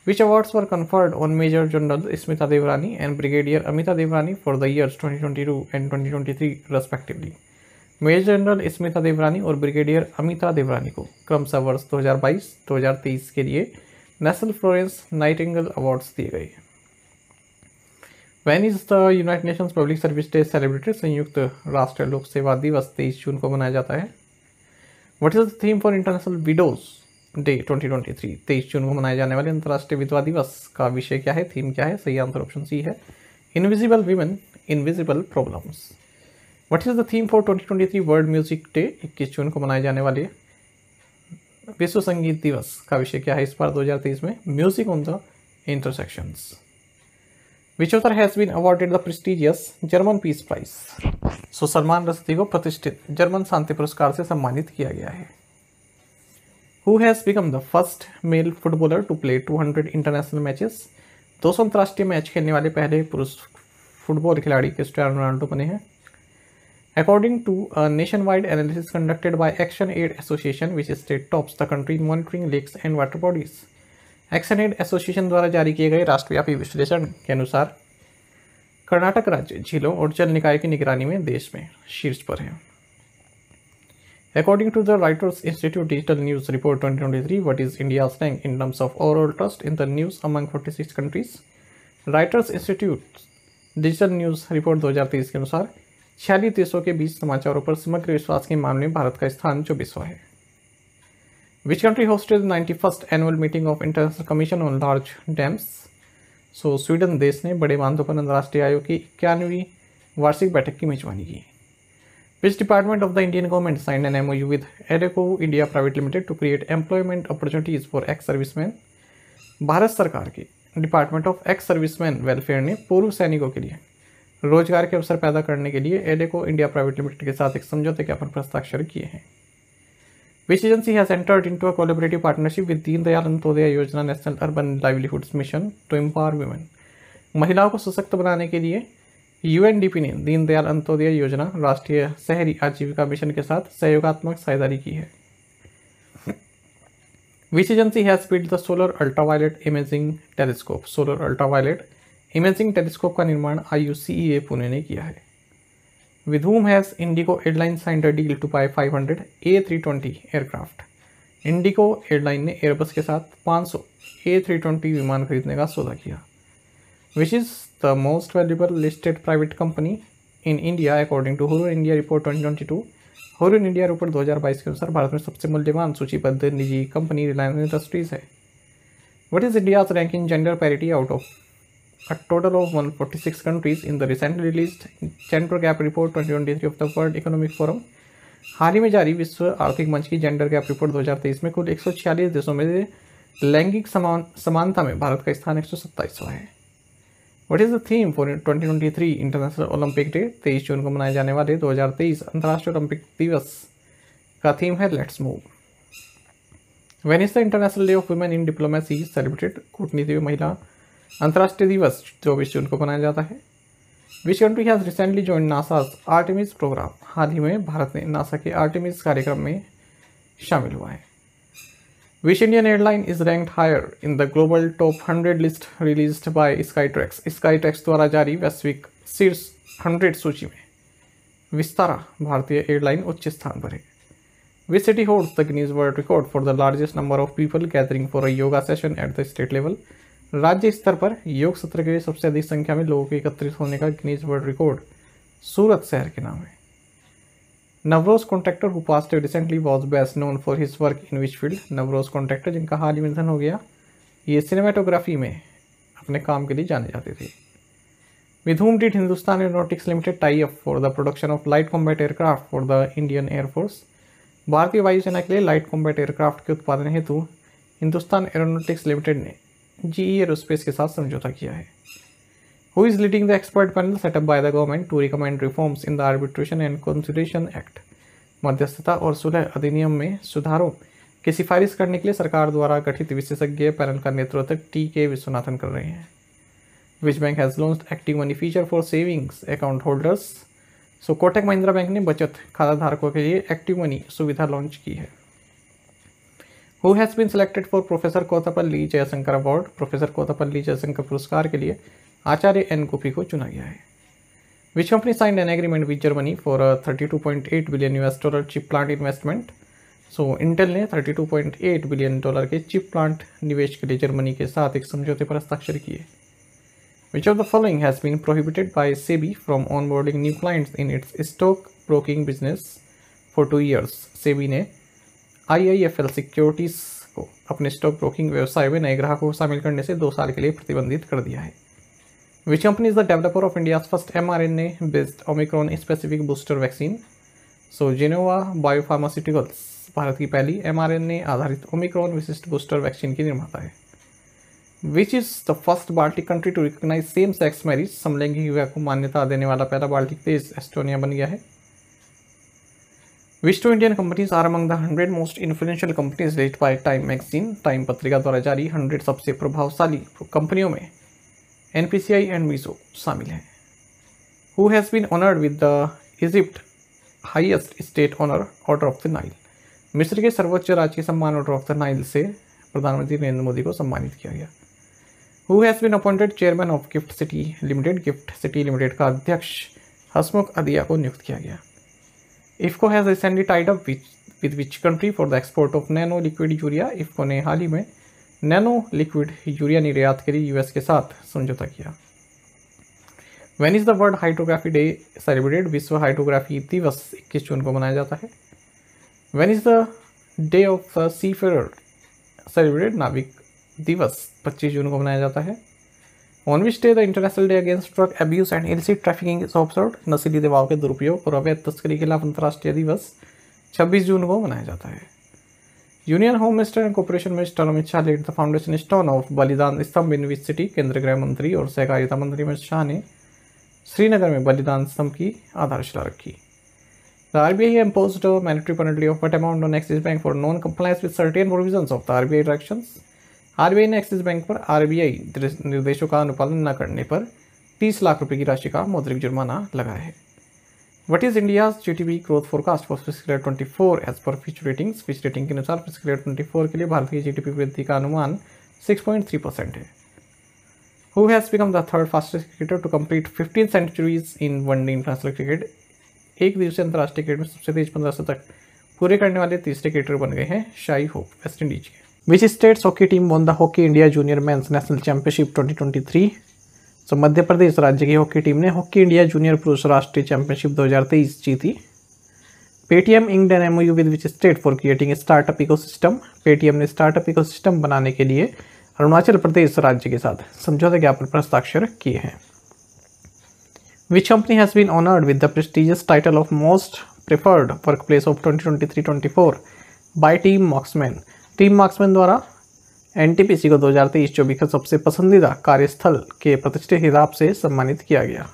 Speaker 1: which awards were conferred on major general Smita Devrani and brigadier Amita Devrani for the years 2022 and 2023 respectively major general Smita Devrani और ब्रिगेडियर अमिता देवरानी को क्रमशः वर्ष 2022-2023 के लिए नेशनल फ्लोरेंस नाइटिंगल अवार्ड्स दिए गए when is the United Nations public service day celebrated संयुक्त राष्ट्र लोक सेवा दिवस तेईस जून को मनाया जाता है what is the theme for international widows day 2023 तेईस जून को मनाए जाने वाले अंतर्राष्ट्रीय विधवा दिवस का विषय क्या है थीम क्या है सही आंसर ऑप्शन सी है invisible women invisible problems what is the theme for 2023 world music day 21 जून को मनाए जाने वाली है विश्व संगीत दिवस का विषय क्या है इस बार 2023 में music on the intersections which author has been awarded the prestigious German peace prize so Salman Rushdie को प्रतिष्ठित जर्मन शांति पुरस्कार से सम्मानित किया गया है who has become the first male footballer to play 200 international matches दो सौ अंतर्राष्ट्रीय मैच खेलने वाले पहले पुरुष फुटबॉल खिलाड़ी क्रिस्टियानो रोनाल्डो बने हैं According to a nationwide analysis conducted by Action Aid Association, which state tops the country in monitoring lakes and water bodies, action aid association द्वारा जारी किए गए राष्ट्रव्यापी विश्लेषण के अनुसार कर्नाटक राज्य झीलों और जल निकाय की निगरानी में देश में शीर्ष पर है According to the Reuters Institute Digital News Report 2023, what is India's rank in terms of overall trust in the news among 46 countries? Reuters Institute Digital News Report 2023 के अनुसार छियालीस देशों के बीच समाचारों पर समग्र विश्वास के मामले में भारत का स्थान चौबीसवा है which country hosted ninety first annual meeting of international commission on large dams so Sweden देश ने बड़े बांधों पर अंतर्राष्ट्रीय आयोग की इक्यानवीं वार्षिक बैठक की मेजबानी की which of the Indian government Indian an M O U with Adecco India private limited to create employment opportunities for ex servicemen Bharat सरकार के department of ex servicemen welfare ने पूर्व सैनिकों के लिए रोजगार के अवसर पैदा करने के लिए एल को इंडिया प्राइवेट लिमिटेड के साथ एक समझौते के अपन हस्ताक्षर किए हैं which agency has entered into a collaborative partnership with Deendayal Antyodaya Yojana national urban livelihood mission to empower women महिलाओं को सशक्त बनाने के लिए यू ने दीनदयाल अंत्योदय योजना राष्ट्रीय शहरी आजीविका मिशन के साथ सहयोगात्मक साझेदारी की है which agency has build the solar ultraviolet imaging telescope solar ultraviolet imaging telescope का निर्माण आई यू e पुणे ने किया है has Indigo has Indigo Airlines to a five hundred A three twenty aircraft Indigo airline ने Airbus के साथ 500 twenty विमान खरीदने का सौदा किया which is the most valuable listed private company in India according to Hurun India report 2022 Hurun India report 2022 के अनुसार भारत में सबसे मूल्यवान सूचीबद्ध निजी कंपनी रिलायंस इंडस्ट्रीज है what is India's rank in gender parity out of a total of 146 countries in the recently released gender gap report 2023 of the world economic forum हाल ही में जारी विश्व आर्थिक मंच की जेंडर गैप रिपोर्ट 2023 में कुल एक देशों में लैंगिक समान समानता में भारत का स्थान एक सौ है what is the theme for 2023 international Olympic day 23 जून को मनाए जाने वाले 2023 अंतर्राष्ट्रीय ओलंपिक दिवस का थीम है let's move when is the international day of women in diplomacy celebrated कूटनीति महिला अंतर्राष्ट्रीय दिवस चौबीस जून को मनाया जाता है which country has recently join NASA Artemis programme Bharat ही में भारत ने नासा के आर्टिमिस कार्यक्रम में शामिल हुआ है which Indian airline is ranked higher in the global top hundred list released by Skytrax Skytrax द्वारा जारी वैश्विक शीर्ष हंड्रेड सूची में विस्तारा भारतीय एयरलाइन उच्च स्थान पर है which city holds the Guinness world record for the largest number of people gathering for a yoga session at the state level राज्य स्तर पर योग सत्र के लिए सबसे अधिक संख्या में लोगों के एकत्रित होने का गिनीज वर्ल्ड रिकॉर्ड सूरत शहर के नाम है Navroze contractor who pass recently was best known for his work in which field Navroze contractor जिनका हाल ही निधन हो गया ये सिनेमाटोग्राफी में अपने काम के लिए जाने जाते थे with whom Hindustan aeronautics limited tie up for the production of light combat aircraft for the Indian air force भारतीय वायुसेना के लिए लाइट कॉम्बैट एयरक्राफ्ट के उत्पादन हेतु हिंदुस्तान एरोनोटिक्स लिमिटेड ने जी एरोस्पेस के साथ समझौता किया है who is leading the expert panel set up by the government to recommend reforms in the arbitration and consideration act मध्यस्थता और सुलह अधिनियम में सुधारों की सिफारिश करने के लिए सरकार द्वारा गठित विशेषज्ञ पैनल का नेतृत्व टी के विश्वनाथन कर रहे हैं which bank has launch active money feature for savings account holders so Kotak Mahindra bank ने बचत खाता धारकों के लिए एक्टिव मनी सुविधा लॉन्च की है who has been selected for professor Kothapalli Jayashankar award professor Kothapalli Jayashankar पुरस्कार के लिए आचार्य एन गोपी को चुना गया है which company signed an agreement with Germany for thirty two point eight billion US dollar chip plant investment so Intel ने thirty two point eight billion dollar के chip plant निवेश के लिए जर्मनी के साथ एक समझौते पर हस्ताक्षर किए which of the following has been prohibited by SEBI from onboarding new clients in its stock broking business for two years SEBI ने आईआईएफएल सिक्योरिटीज़ को अपने स्टॉक ब्रोकिंग व्यवसाय में नए ग्राहकों को शामिल करने से दो साल के लिए प्रतिबंधित कर दिया है which company is the developer of India first M R N A based Omicron specific booster vaccine so Gennova biopharmaceuticals Bharat की पहली एम आर एन ए आधारित ओमिक्रॉन विशिष्ट बूस्टर वैक्सीन की निर्माता है which is the first Baltic country to recognise same sex marriage समलैंगिक विवाह को मान्यता देने वाला पहला बाल्टिक देश एस्टोनिया बन गया है which two Indian companies are among the hundred most influential companies list by Time magazine Time पत्रिका द्वारा जारी हंड्रेड सबसे प्रभावशाली कंपनियों में N P C I and Meesho शामिल हैं who has been honoured with the Egypt highest state honour order of the Nile मिस्र के सर्वोच्च राजकीय सम्मान ऑर्डर ऑफ द नाइल से प्रधानमंत्री नरेंद्र मोदी को सम्मानित किया गया who has been appointed chairman of GIFT City limited GIFT City limited का अध्यक्ष हसमुख अदिया को नियुक्त किया गया IFFCO has recently tied up with which country for the export of nano liquid urea IFFCO ने हाल ही में नैनो लिक्विड यूरिया निर्यात के लिए यूएस के साथ समझौता किया when is the world hydrography day celebrated विश्व हाइड्रोग्राफी दिवस इक्कीस जून को मनाया जाता है when is the day of the seafarer celebrated नाविक दिवस पच्चीस जून को मनाया जाता है On day the international day Day Against Drug Abuse and Illicit Trafficking is observed? नशीली दवाओं के दुरुपयोग और अवैध तस्करी के खिलाफ अंतर्राष्ट्रीय दिवस छब्बीस जून को मनाया जाता है union home minister and cooperation minister Amit Shah laid the foundation stone of Balidan Stambh university केंद्रीय गृह मंत्री और सहकारिता मंत्री अमित शाह ने श्रीनगर में बलिदान स्तंभ की आधारशिला रखी the R B I imposes monetary penalty of what amount on Axis bank for non compliance with certain provision of the R B I direction RBI ने एक्सिस बैंक पर आरबीआई निर्देशों का अनुपालन न करने पर तीस लाख रुपये की राशि का मौद्रिक जुर्माना लगाया है what is India G D P growth forecast for physical year twenty four as per Fitch ratings Fitch rating के अनुसार फिजिकल ईयर ट्वेंटी फोर के लिए भारतीय जी टी पी वृद्धि का अनुमान सिक्स पॉइंट थ्री परसेंट है who has become the third fastest cricketer to complete fifteen centuries in one day international cricket एक दिवसीय अंतर्राष्ट्रीय क्रिकेट में सबसे तेज पंद्रह शतक पूरे करने वाले तीसरे क्रिकेटर बन गए हैं शाही होप वेस्ट इंडीज के which states hockey team won the hockey India junior Men's national championship 2023? So Madhya Pradesh राज्य की हॉकी टीम ने हॉकी इंडिया जूनियर पुरुष राष्ट्रीय चैंपियनशिप 2023 जीती Paytm inked an M with which state for creating startup system Paytm ने startup system बनाने के लिए अरुणाचल प्रदेश राज्य के साथ समझौते ज्ञापन पर हस्ताक्षर किए हैं which company has been honoured with the prestigious title of most preferred work place of twenty twenty three twenty four by team Marksman team Marksman द्वारा एनटीपीसी को 2023-24 का सबसे पसंदीदा कार्यस्थल के प्रतिष्ठित हिसाब से सम्मानित किया गया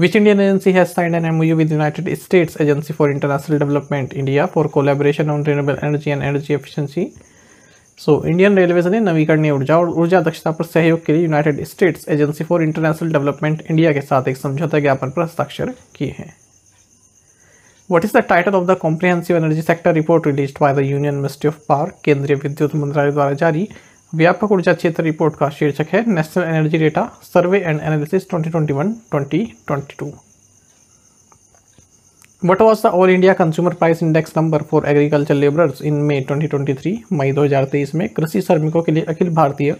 Speaker 1: which Indian agency has signed an MoU with United States agency for international development India for collaboration on renewable energy and energy efficiency so Indian railway ने नवीकरणीय ऊर्जा और ऊर्जा दक्षता पर सहयोग के लिए United States agency for international development India के साथ एक समझौता ज्ञापन पर हस्ताक्षर किए हैं What is the title of the Comprehensive Energy Sector Report released by the Union Ministry of Power? केंद्रीय विद्युत मंत्रालय द्वारा जारी व्यापक ऊर्जा क्षेत्र रिपोर्ट का शीर्षक है national energy data survey and analysis 2021-2022। What was the All India Consumer Price Index number for agricultural laborers in May 2023? मई 2023 में कृषि श्रमिकों के लिए अखिल भारतीय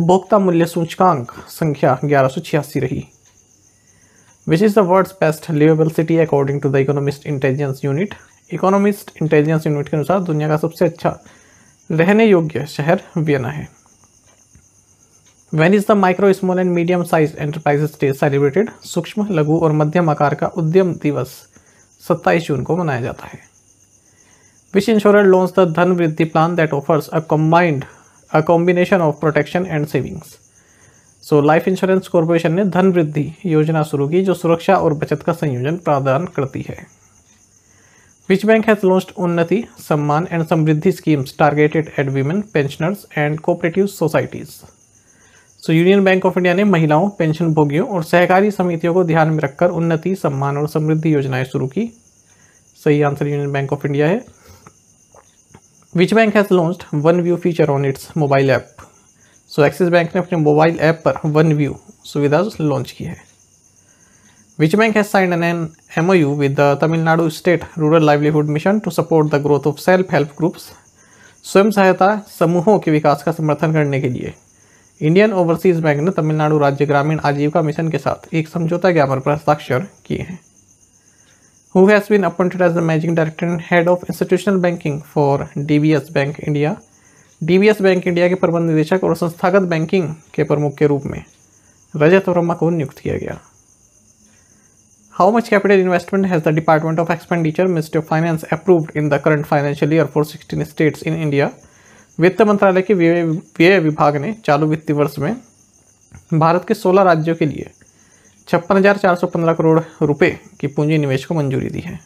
Speaker 1: उपभोक्ता मूल्य सूचकांक संख्या ग्यारह रही which is the world's best livable city according to the Economist intelligence unit Economist intelligence unit के अनुसार दुनिया का सबसे अच्छा रहने योग्य शहर वियना है when is the micro small and medium size enterprises day celebrated सूक्ष्म लघु और मध्यम आकार का उद्यम दिवस सत्ताईस जून को मनाया जाता है विच ensure launch the Dhan Vriddhi plan that offers a combined a combination of protection and savings so life insurance corporation ने धन वृद्धि योजना शुरू की जो सुरक्षा और बचत का संयोजन प्रदान करती है which bank has launch Unnati Samman and Samriddhi schemes targeted at women pensioners and cooperative societies so union bank of India ने महिलाओं पेंशन भोगियों और सहकारी समितियों को ध्यान में रखकर उन्नति सम्मान और समृद्धि योजनाएं शुरू की सही answer union bank of India है which bank has launch one view feature on its mobile app so Axis bank ने अपने मोबाइल ऐप पर वन व्यू सुविधा लॉन्च की है which bank has signed an N M U with the Tamil Nadu state rural livelihood mission to support the growth of self help groups स्वयं सहायता समूहों के विकास का समर्थन करने के लिए इंडियन ओवरसीज बैंक ने तमिलनाडु राज्य ग्रामीण आजीविका मिशन के साथ एक समझौता ज्ञापन पर हस्ताक्षर किए हैं who has been appointed as the managing director and head of institutional banking for D B S bank India DBS bank India के प्रबंध निदेशक और संस्थागत बैंकिंग के प्रमुख के रूप में रजत वर्मा को नियुक्त किया गया how much capital investment has the department of expenditure ministry of finance approved in the current financial year for sixteen states in India वित्त मंत्रालय के व्यय विभाग ने चालू वित्तीय वर्ष में भारत के सोलह राज्यों के लिए छप्पन करोड़ रुपये की पूंजी निवेश को मंजूरी दी है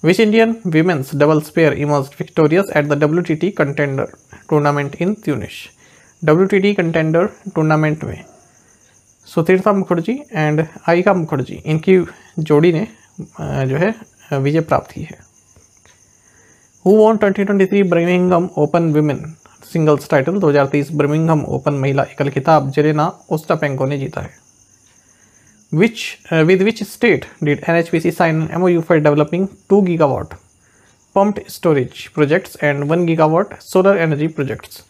Speaker 1: Which Indian women's double pair emerged victorious at the WTT Contender tournament in Tunis? WTT contender tournament में सुतीर्था मुखर्जी एंड आयिका मुखर्जी इनकी जोड़ी ने जो है विजय प्राप्त की है who won 2023 Birmingham open women singles title 2023 Birmingham open महिला एकल खिताब जेरेना ओस्टापेंको ने जीता है which uh, with which state did NHPC sign an MOU for developing 2 gigawatt pumped storage projects and 1 gigawatt solar energy projects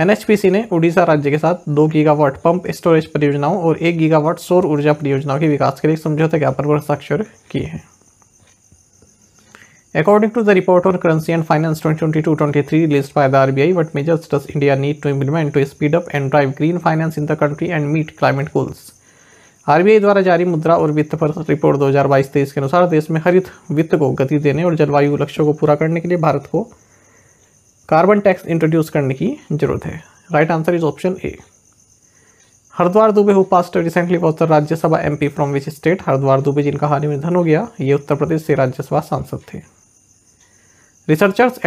Speaker 1: NHPC ने उड़ीसा राज्य के साथ 2 गीगावाट पंप स्टोरेज परियोजनाओं और 1 गीगावाट सौर ऊर्जा परियोजनाओं के विकास के लिए समझौते ज्ञापन पर हस्ताक्षर किए हैं According to the report on currency and finance 2022-23 released by the RBI, what measures does India need to implement to speed up and drive green finance in the country and meet climate goals? RBI द्वारा जारी मुद्रा और वित्त पर report 2022-23 के अनुसार देश में हरित वित्त को गति देने और जलवायु लक्ष्यों को पूरा करने के लिए भारत को कार्बन टैक्स इंट्रोड्यूस करने की जरूरत है right answer is option A Haridwar Dubey who passed recently was the Rajya Sabha M P from which state Haridwar Dubey जिनका हाल ही में निधन हो गया ये उत्तर प्रदेश से राज्यसभा सांसद थे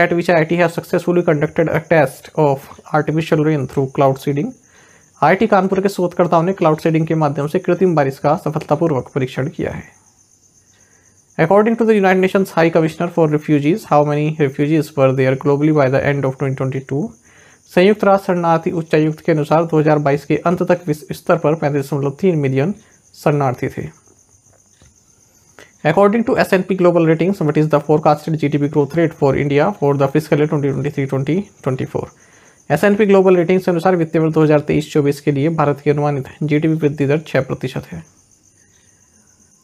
Speaker 1: at which I T have successfully conducted a test of artificial rain through cloud seeding IT Kanpur के शोधकर्ताओं ने क्लाउड सेडिंग के माध्यम से कृत्रिम बारिश का सफलतापूर्वक परीक्षण किया है according to the United Nations high commissioner for refugees how many refugees पर there globally by the end of 2022? संयुक्त राष्ट्र शरणार्थी उच्चायुक्त के अनुसार 2022 के अंत तक विश्व स्तर पर पैंतीस मिलियन शरणार्थी थे according to S N P global ratings what is the forecasted G D P growth rate for India for the physical twenty twenty three twenty twenty four S N P global rating के अनुसार वित्तीय वर्ष दो हज़ार तेईस चौबीस के लिए भारत की अनुमानित जीडीपी वृद्धि दर छह प्रतिशत है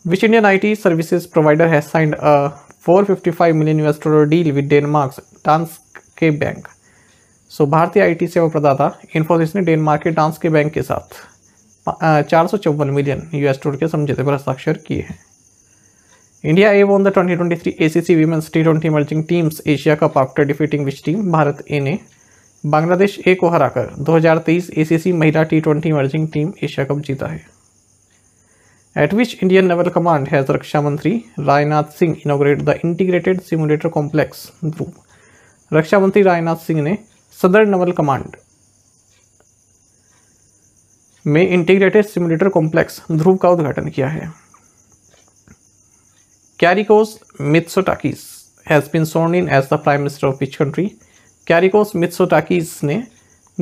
Speaker 1: which Indian I T services provider है signed four fifty five million US dollar deal with Denmark Danske के बैंक सो भारतीय आई टी सेवा प्रदाता इन्फोसिस ने डेनमार्क के डांस के बैंक के साथ चार सौ चौवन मिलियन यूएस डॉलर के समझौते पर हस्ताक्षर किए हैं India A won the twenty twenty three A C C women's T twenty emerging teams Asia cup after defeating which team Bharat A ने बांग्लादेश ए को हराकर 2023 एसीसी महिला T twenty emerging team Asia cup जीता है at which Indian naval command has रक्षा मंत्री Rajnath Singh inaugurate the integrated simulator complex Dhruv रक्षा मंत्री राजनाथ सिंह ने सदर नवल कमांड में इंटीग्रेटेड सिमुलेटर कॉम्प्लेक्स ध्रुव का उद्घाटन किया है Kyriakos Mitsotakis has been sworn in as the prime minister of which country Kyriakos Mitsotakis ने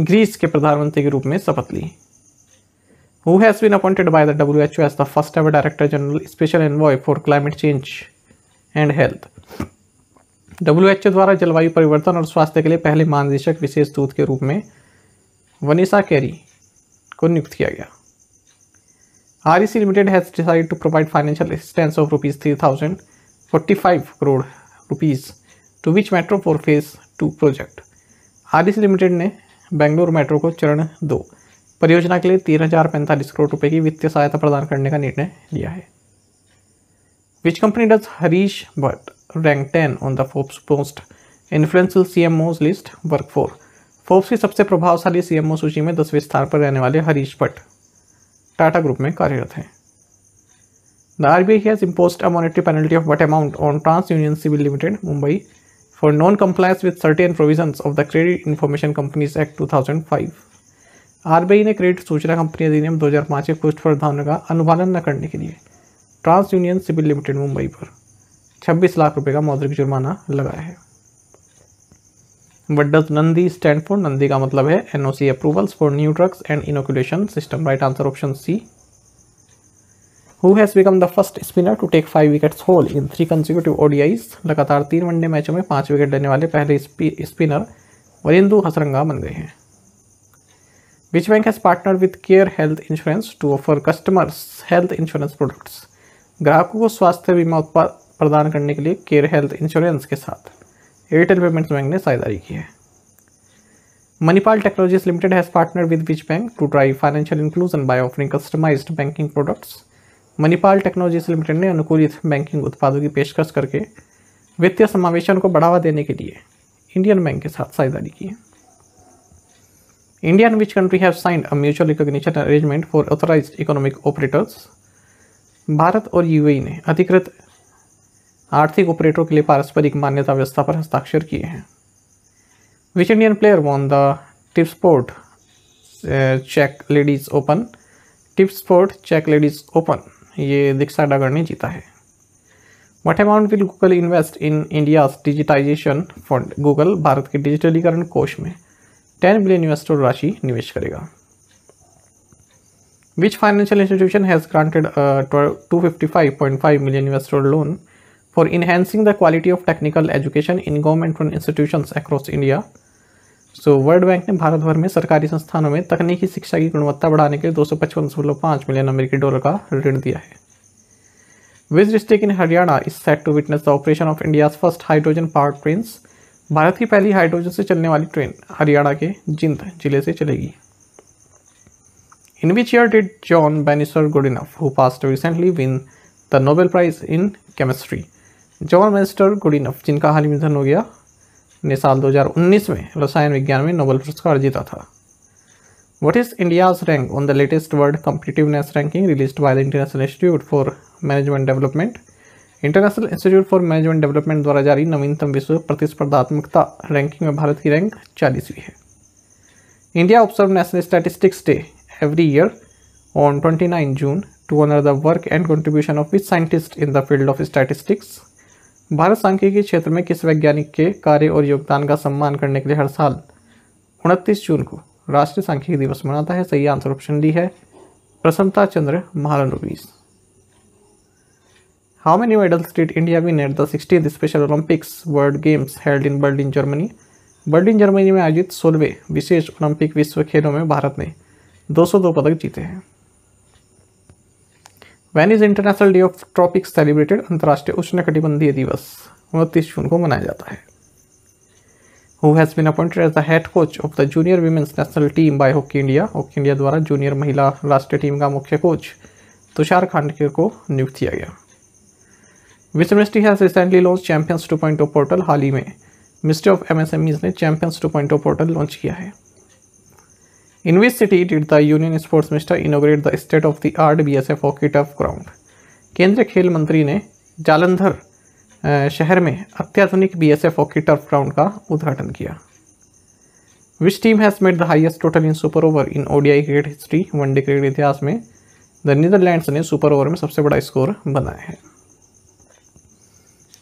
Speaker 1: ग्रीस के प्रधानमंत्री के रूप में शपथ ली who has been appointed by the W H O as the first ever director general special envoy for climate change and health W H O द्वारा जलवायु परिवर्तन और स्वास्थ्य के लिए पहले महानिदेशक विशेष दूत के रूप में वनीसा कैरी को नियुक्त किया गया R E C limited has decide to provide financial assistance of rupees three thousand forty five crore rupees to which metro for phase two project R limited ने बेंगलुरु मेट्रो को चरण दो परियोजना के लिए तीन हज़ार पैंतालीस करोड़ रुपए की वित्तीय सहायता प्रदान करने का निर्णय लिया है which company does Harish Bhatt rank 10 on the Forbes most influential CMOs list वर्क फोर फोर्स की सबसे प्रभावशाली सीएमओ सूची में दसवें स्थान पर रहने वाले हरीश भट्ट टाटा ग्रुप में कार्यरत हैं the R B I has imposed a monetary penalty of what amount on TransUnion CIBIL limited Mumbai for non-compliance with certain provisions of the Credit Information Companies Act 2005. RBI ने क्रेडिट सूचना company अधिनियम 2005 के पुष्ट प्रावधानों का अनुपालन न करने के लिए TransUnion CIBIL limited Mumbai पर 26 लाख रुपए का मौद्रिक जुर्माना लगाया है what does NANDI stand for NANDI का मतलब है NOC approvals for new drugs and inoculation system right answer option C who has become the first spinner to take five wickets haul in three consecutive ODIs लगातार तीन one day मैचों में पांच wicket लेने वाले पहले स्पिनर वरिंदु हसरंगा बन गए हैं which bank has partner with care health insurance to offer customers health insurance products ग्राहकों को स्वास्थ्य बीमा उत्पाद प्रदान करने के लिए केयर हेल्थ इंश्योरेंस के साथ एयरटेल पेमेंट्स बैंक ने साझेदारी की है Manipal technologies limited has partner with which bank to drive financial inclusion by offering customised banking products Manipal technologies limited ने अनुकूलित बैंकिंग उत्पादों की पेशकश करके वित्तीय समावेशन को बढ़ावा देने के लिए इंडियन बैंक के साथ साझेदारी की है India which country have signed a mutual mutual arrangement for authorise economic operators Bharat और यूएई ने अधिकृत आर्थिक ऑपरेटरों के लिए पारस्परिक मान्यता व्यवस्था पर हस्ताक्षर किए हैं which Indian player won the टिपस्पोर्ट check ladies open टिप्सपोर्ट check ladies open ये दीक्षा डागर ने जीता है what amount will Google invest in India digitisation fund Google Bharat के डिजिटलीकरण कोष में टेन बिलियन इन्वेस्टर राशि निवेश करेगा which financial institution has granted two fifty five point five million investor loan for enhancing the quality of technical education in government run institution across India so world bank ने भारत भर में सरकारी संस्थानों में तकनीकी शिक्षा की गुणवत्ता बढ़ाने के लिए दो मिलियन अमेरिकी डॉलर का ऋण दिया है which district in Haryana is set to witness the operation of India first hydrogen power train Bharat की पहली हाइड्रोजन से चलने वाली ट्रेन हरियाणा के जिंद जिले से चलेगी in which year did John Bannister Goodenough who passed recently win the Nobel prize in chemistry John Bannister Goodenough जिनका हाल ही निधन हो गया ने साल 2019 में रसायन विज्ञान में नोबेल पुरस्कार जीता था what is India's rank on the latest world competitiveness ranking release by the international institute for management development international institute for management development द्वारा जारी नवीनतम विश्व प्रतिस्पर्धात्मकता रैंकिंग में भारत की रैंक चालीसवीं है India observe national statistics day every year on 29 June to honour the work and contribution of which scientist in the field of statistics Bharat सांख्यिकी क्षेत्र में किस वैज्ञानिक के कार्य और योगदान का सम्मान करने के लिए हर साल उनतीस जून को राष्ट्रीय सांख्यिकी दिवस मनाता है सही आंसर ऑप्शन डी है Prasanta Chandra Mahalanobis how many medal state India win at the sixtieth special Olympics world games held in Berlin Germany Berlin Germany में आयोजित सोलहवें विशेष ओलंपिक विश्व खेलों में भारत ने 202 पदक जीते हैं when is international day of tropics celebrated अंतर्राष्ट्रीय उष्णकटिबंधीय दिवस उनतीस जून को मनाया जाता है who has been appointed as the head coach of the junior women's national team by hockey India hockey India द्वारा जूनियर महिला राष्ट्रीय टीम का मुख्य कोच तुषार खांडकर को नियुक्त किया गया विश्व ministry has recently launch champions two point o portal हाल ही में ministry of M M S Es ने champions two point o portal launch किया है In which city did the Union Sports Minister inaugurate the state of the art BSF hockey turf ground? केंद्रीय खेल मंत्री ने जालंधर शहर में अत्याधुनिक B S F hockey turf ground का उद्घाटन किया which team has made the highest total in super over in ODI cricket history one day cricket इतिहास में द नीदरलैंड्स ने सुपर ओवर में सबसे बड़ा स्कोर बनाया है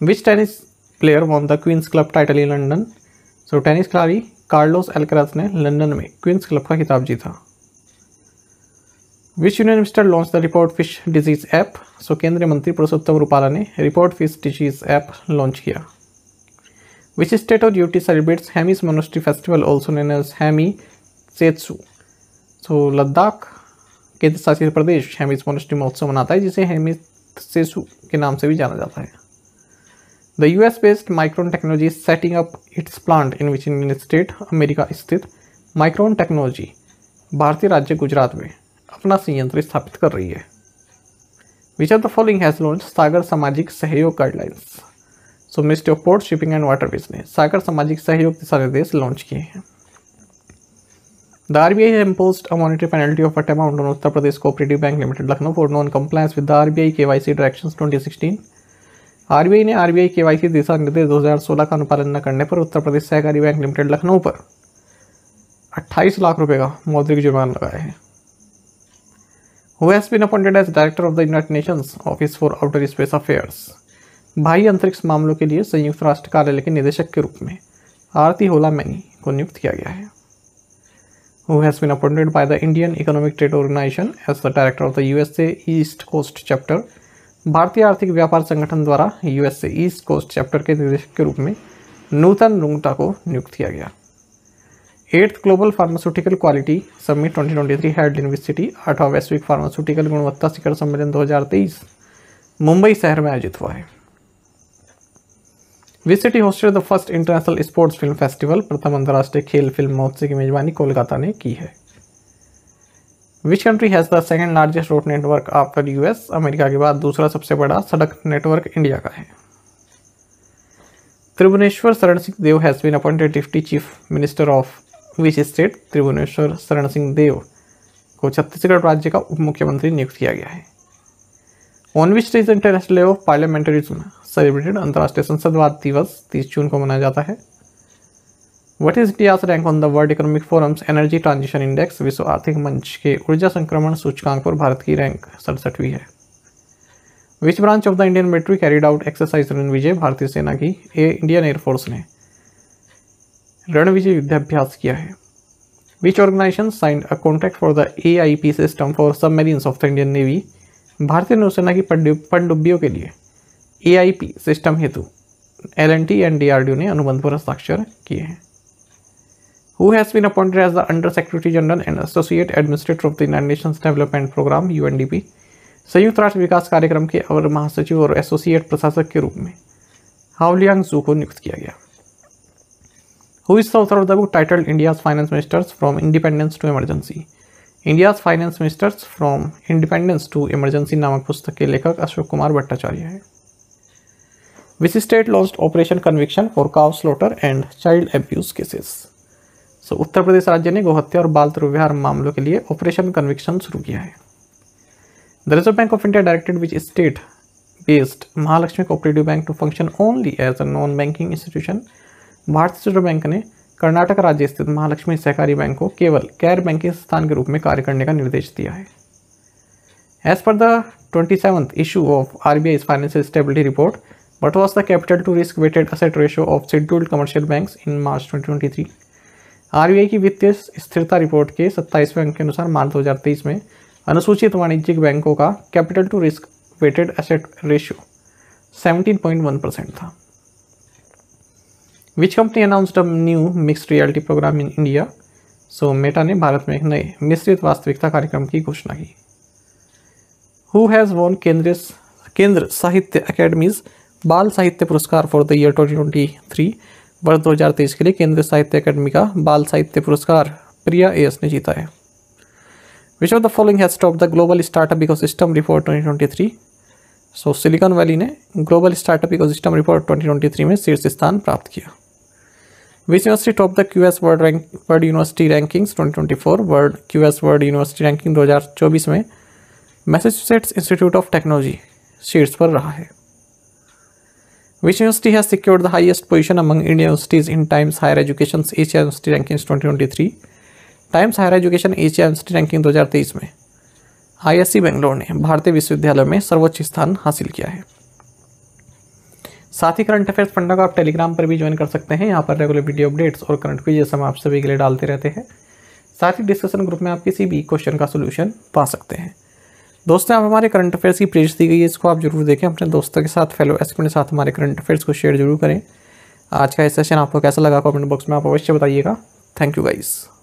Speaker 1: which tennis player won the Queen's club title in London so tennis खिलाड़ी Carlos Alcaraz ने लंदन में क्वींस क्लब का खिताब जीता विश्व union minister launch the report fish disease app so केंद्रीय मंत्री पुरुषोत्तम रूपाला ने report fish disease app launch किया विच स्टेट और UT celebrates Hemis monastery festival also known as Hemis Tsechu so Ladakh केंद्र शासित प्रदेश हैमीज मोनोस्ट्री महोत्सव मनाता है जिसे हैमी सेसु के नाम से भी जाना जाता है The US-based Micron Technology is setting up its plant in which Indian state America स्थित माइक्रोन टेक्नोलॉजी भारतीय राज्य गुजरात में अपना संयंत्र स्थापित कर रही है which are the following has launch Sagar Samajik Sahyog guidelines so ministry of port shipping and waterways ने सागर सामाजिक सहयोग दिशा निर्देश लॉन्च किए हैं The RBI has imposed a monetary penalty of what amount on Uttar Pradesh Cooperative Bank Limited, Lucknow for non-compliance with the RBI KYC directions 2016 RBI ने RBI के KYC दिशा निर्देश 2016 का अनुपालन न करने पर उत्तर प्रदेश सहकारी बैंक लिमिटेड लखनऊ पर 28 लाख रुपए का मौद्रिक जुर्माना लगाया है who has been appointed as director of the United Nations office for outer space affairs भाई अंतरिक्ष मामलों के लिए संयुक्त राष्ट्र कार्यालय के निदेशक के रूप में आरती होला मैनी को नियुक्त किया गया है who has been appointed by the Indian Economic Trade Organization as the director of the USA East Coast chapter भारतीय आर्थिक व्यापार संगठन द्वारा यूएस से ईस्ट कोस्ट चैप्टर के निदेशक के रूप में नूतन रुंगटा को नियुक्त किया गया eighth global pharmaceutical quality summit 2023 head university आठवां वैश्विक फार्मास्यूटिकल गुणवत्ता शिखर सम्मेलन 2023 मुंबई शहर में आयोजित हुआ है which city hosted the first international sports film festival प्रथम अंतर्राष्ट्रीय खेल फिल्म महोत्सव की मेजबानी कोलकाता ने की है which country has the second largest road network after US America के बाद दूसरा सबसे बड़ा सड़क नेटवर्क इंडिया का है Tribhuvaneshwar Sharan Singh Deo has been appointed deputy chief minister of which state Tribhuvaneshwar Sharan Singh देव को छत्तीसगढ़ राज्य का उप मुख्यमंत्री नियुक्त किया गया है on which days international day of parliamentary celebrated अंतर्राष्ट्रीय संसदवाद दिवस तीस जून को मनाया जाता है what is India rank on the world economic forum's energy transition index विश्व आर्थिक मंच के ऊर्जा संक्रमण सूचकांक पर भारत की रैंक सड़सठवीं है which branch of the Indian military carried out exercise Ran Vijay भारतीय सेना की ए इंडियन एयरफोर्स ने रण विजय युद्धाभ्यास किया है which organisation signed a contract for the A I P system for sub submarines of the Indian navy भारतीय नौसेना की पनडुब्बियों के लिए ए आई पी सिस्टम हेतु L N T and D R D O ने अनुबंध पर हस्ताक्षर किए हैं who has been appointed as the Under Secretary General and Associate Administrator of the United Nations Development Program (UNDP) संयुक्त राष्ट्र विकास कार्यक्रम के अवर महासचिव और एसोसिएट प्रशासक के रूप में हावलियांग जू को नियुक्त किया गया who is author of the book titled India's finance ministers from independence to emergency India's finance ministers from independence to emergency नामक पुस्तक के लेखक अशोक कुमार भट्टाचार्य है which state launch operation conviction for cow slaughter and child abuse cases so Uttar Pradesh राज्य ने गोहत्या और बाल दुर्व्यवहार मामलों के लिए ऑपरेशन कन्विक्शन शुरू किया है the reserve bank of India directed which state based Mahalakshmi cooperative bank to function only as a non banking institution भारतीय रिजर्व बैंक ने कर्नाटक राज्य स्थित महालक्ष्मी सहकारी बैंक को केवल गैर बैंकिंग संस्थान के रूप में कार्य करने का निर्देश दिया है as per the twenty seventh issue of R B I financial stability report but was the capital to risk weighted asset ratio of scheduled commercial bank in March twenty twenty three RBI की वित्तीय स्थिरता report के सत्ताईसवें अंक के अनुसार मार्च 2023 में अनुसूचित वाणिज्यिक बैंकों का capital to risk weighted asset ratio 17.1 percent था which company announced a new mix reality program in India so Meta ने भारत में एक नए मिश्रित वास्तविकता कार्यक्रम की घोषणा की हु हैज़ वॉन केंद्रीय केंद्र साहित्य academies Bal Sahitya Puraskar for the year twenty twenty three वर्ष 2023 के लिए केंद्रीय साहित्य अकादमी का बाल साहित्य पुरस्कार प्रिया एस ने जीता है which of the following has top the global startup system report 2023 so Silicon Valley ने ग्लोबल स्टार्टअप सिस्टम रिपोर्ट 2023 में शीर्ष स्थान प्राप्त किया which university top the Q S world rank world university rankings 2024 world Q S world university ranking 2024 में Massachusetts institute of technology शीर्ष पर रहा है Which university has secured the highest position among Indian universities in Times Higher Education Asia University Rankings 2023? Times Higher Education Asia University ranking 2023 में ISC Bangalore ने भारतीय विश्वविद्यालय में सर्वोच्च स्थान हासिल किया है साथ ही करंट अफेयर्स फंडा को आप टेलीग्राम पर भी ज्वाइन कर सकते हैं यहाँ पर रेगुलर वीडियो अपडेट्स और करंट क्विजेस हम आप सभी के लिए डालते रहते हैं साथ ही डिस्कशन ग्रुप में आप किसी भी क्वेश्चन का सोल्यूशन पा सकते हैं दोस्तों आप हमारे करंट अफेयर्स की प्लेज दी गई है इसको आप जरूर देखें अपने दोस्तों के साथ फेलो एस्पिन के साथ हमारे करंट अफेयर्स को शेयर जरूर करें आज का सेशन आपको कैसा लगा कमेंट बॉक्स में आप अवश्य बताइएगा थैंक यू गाइज़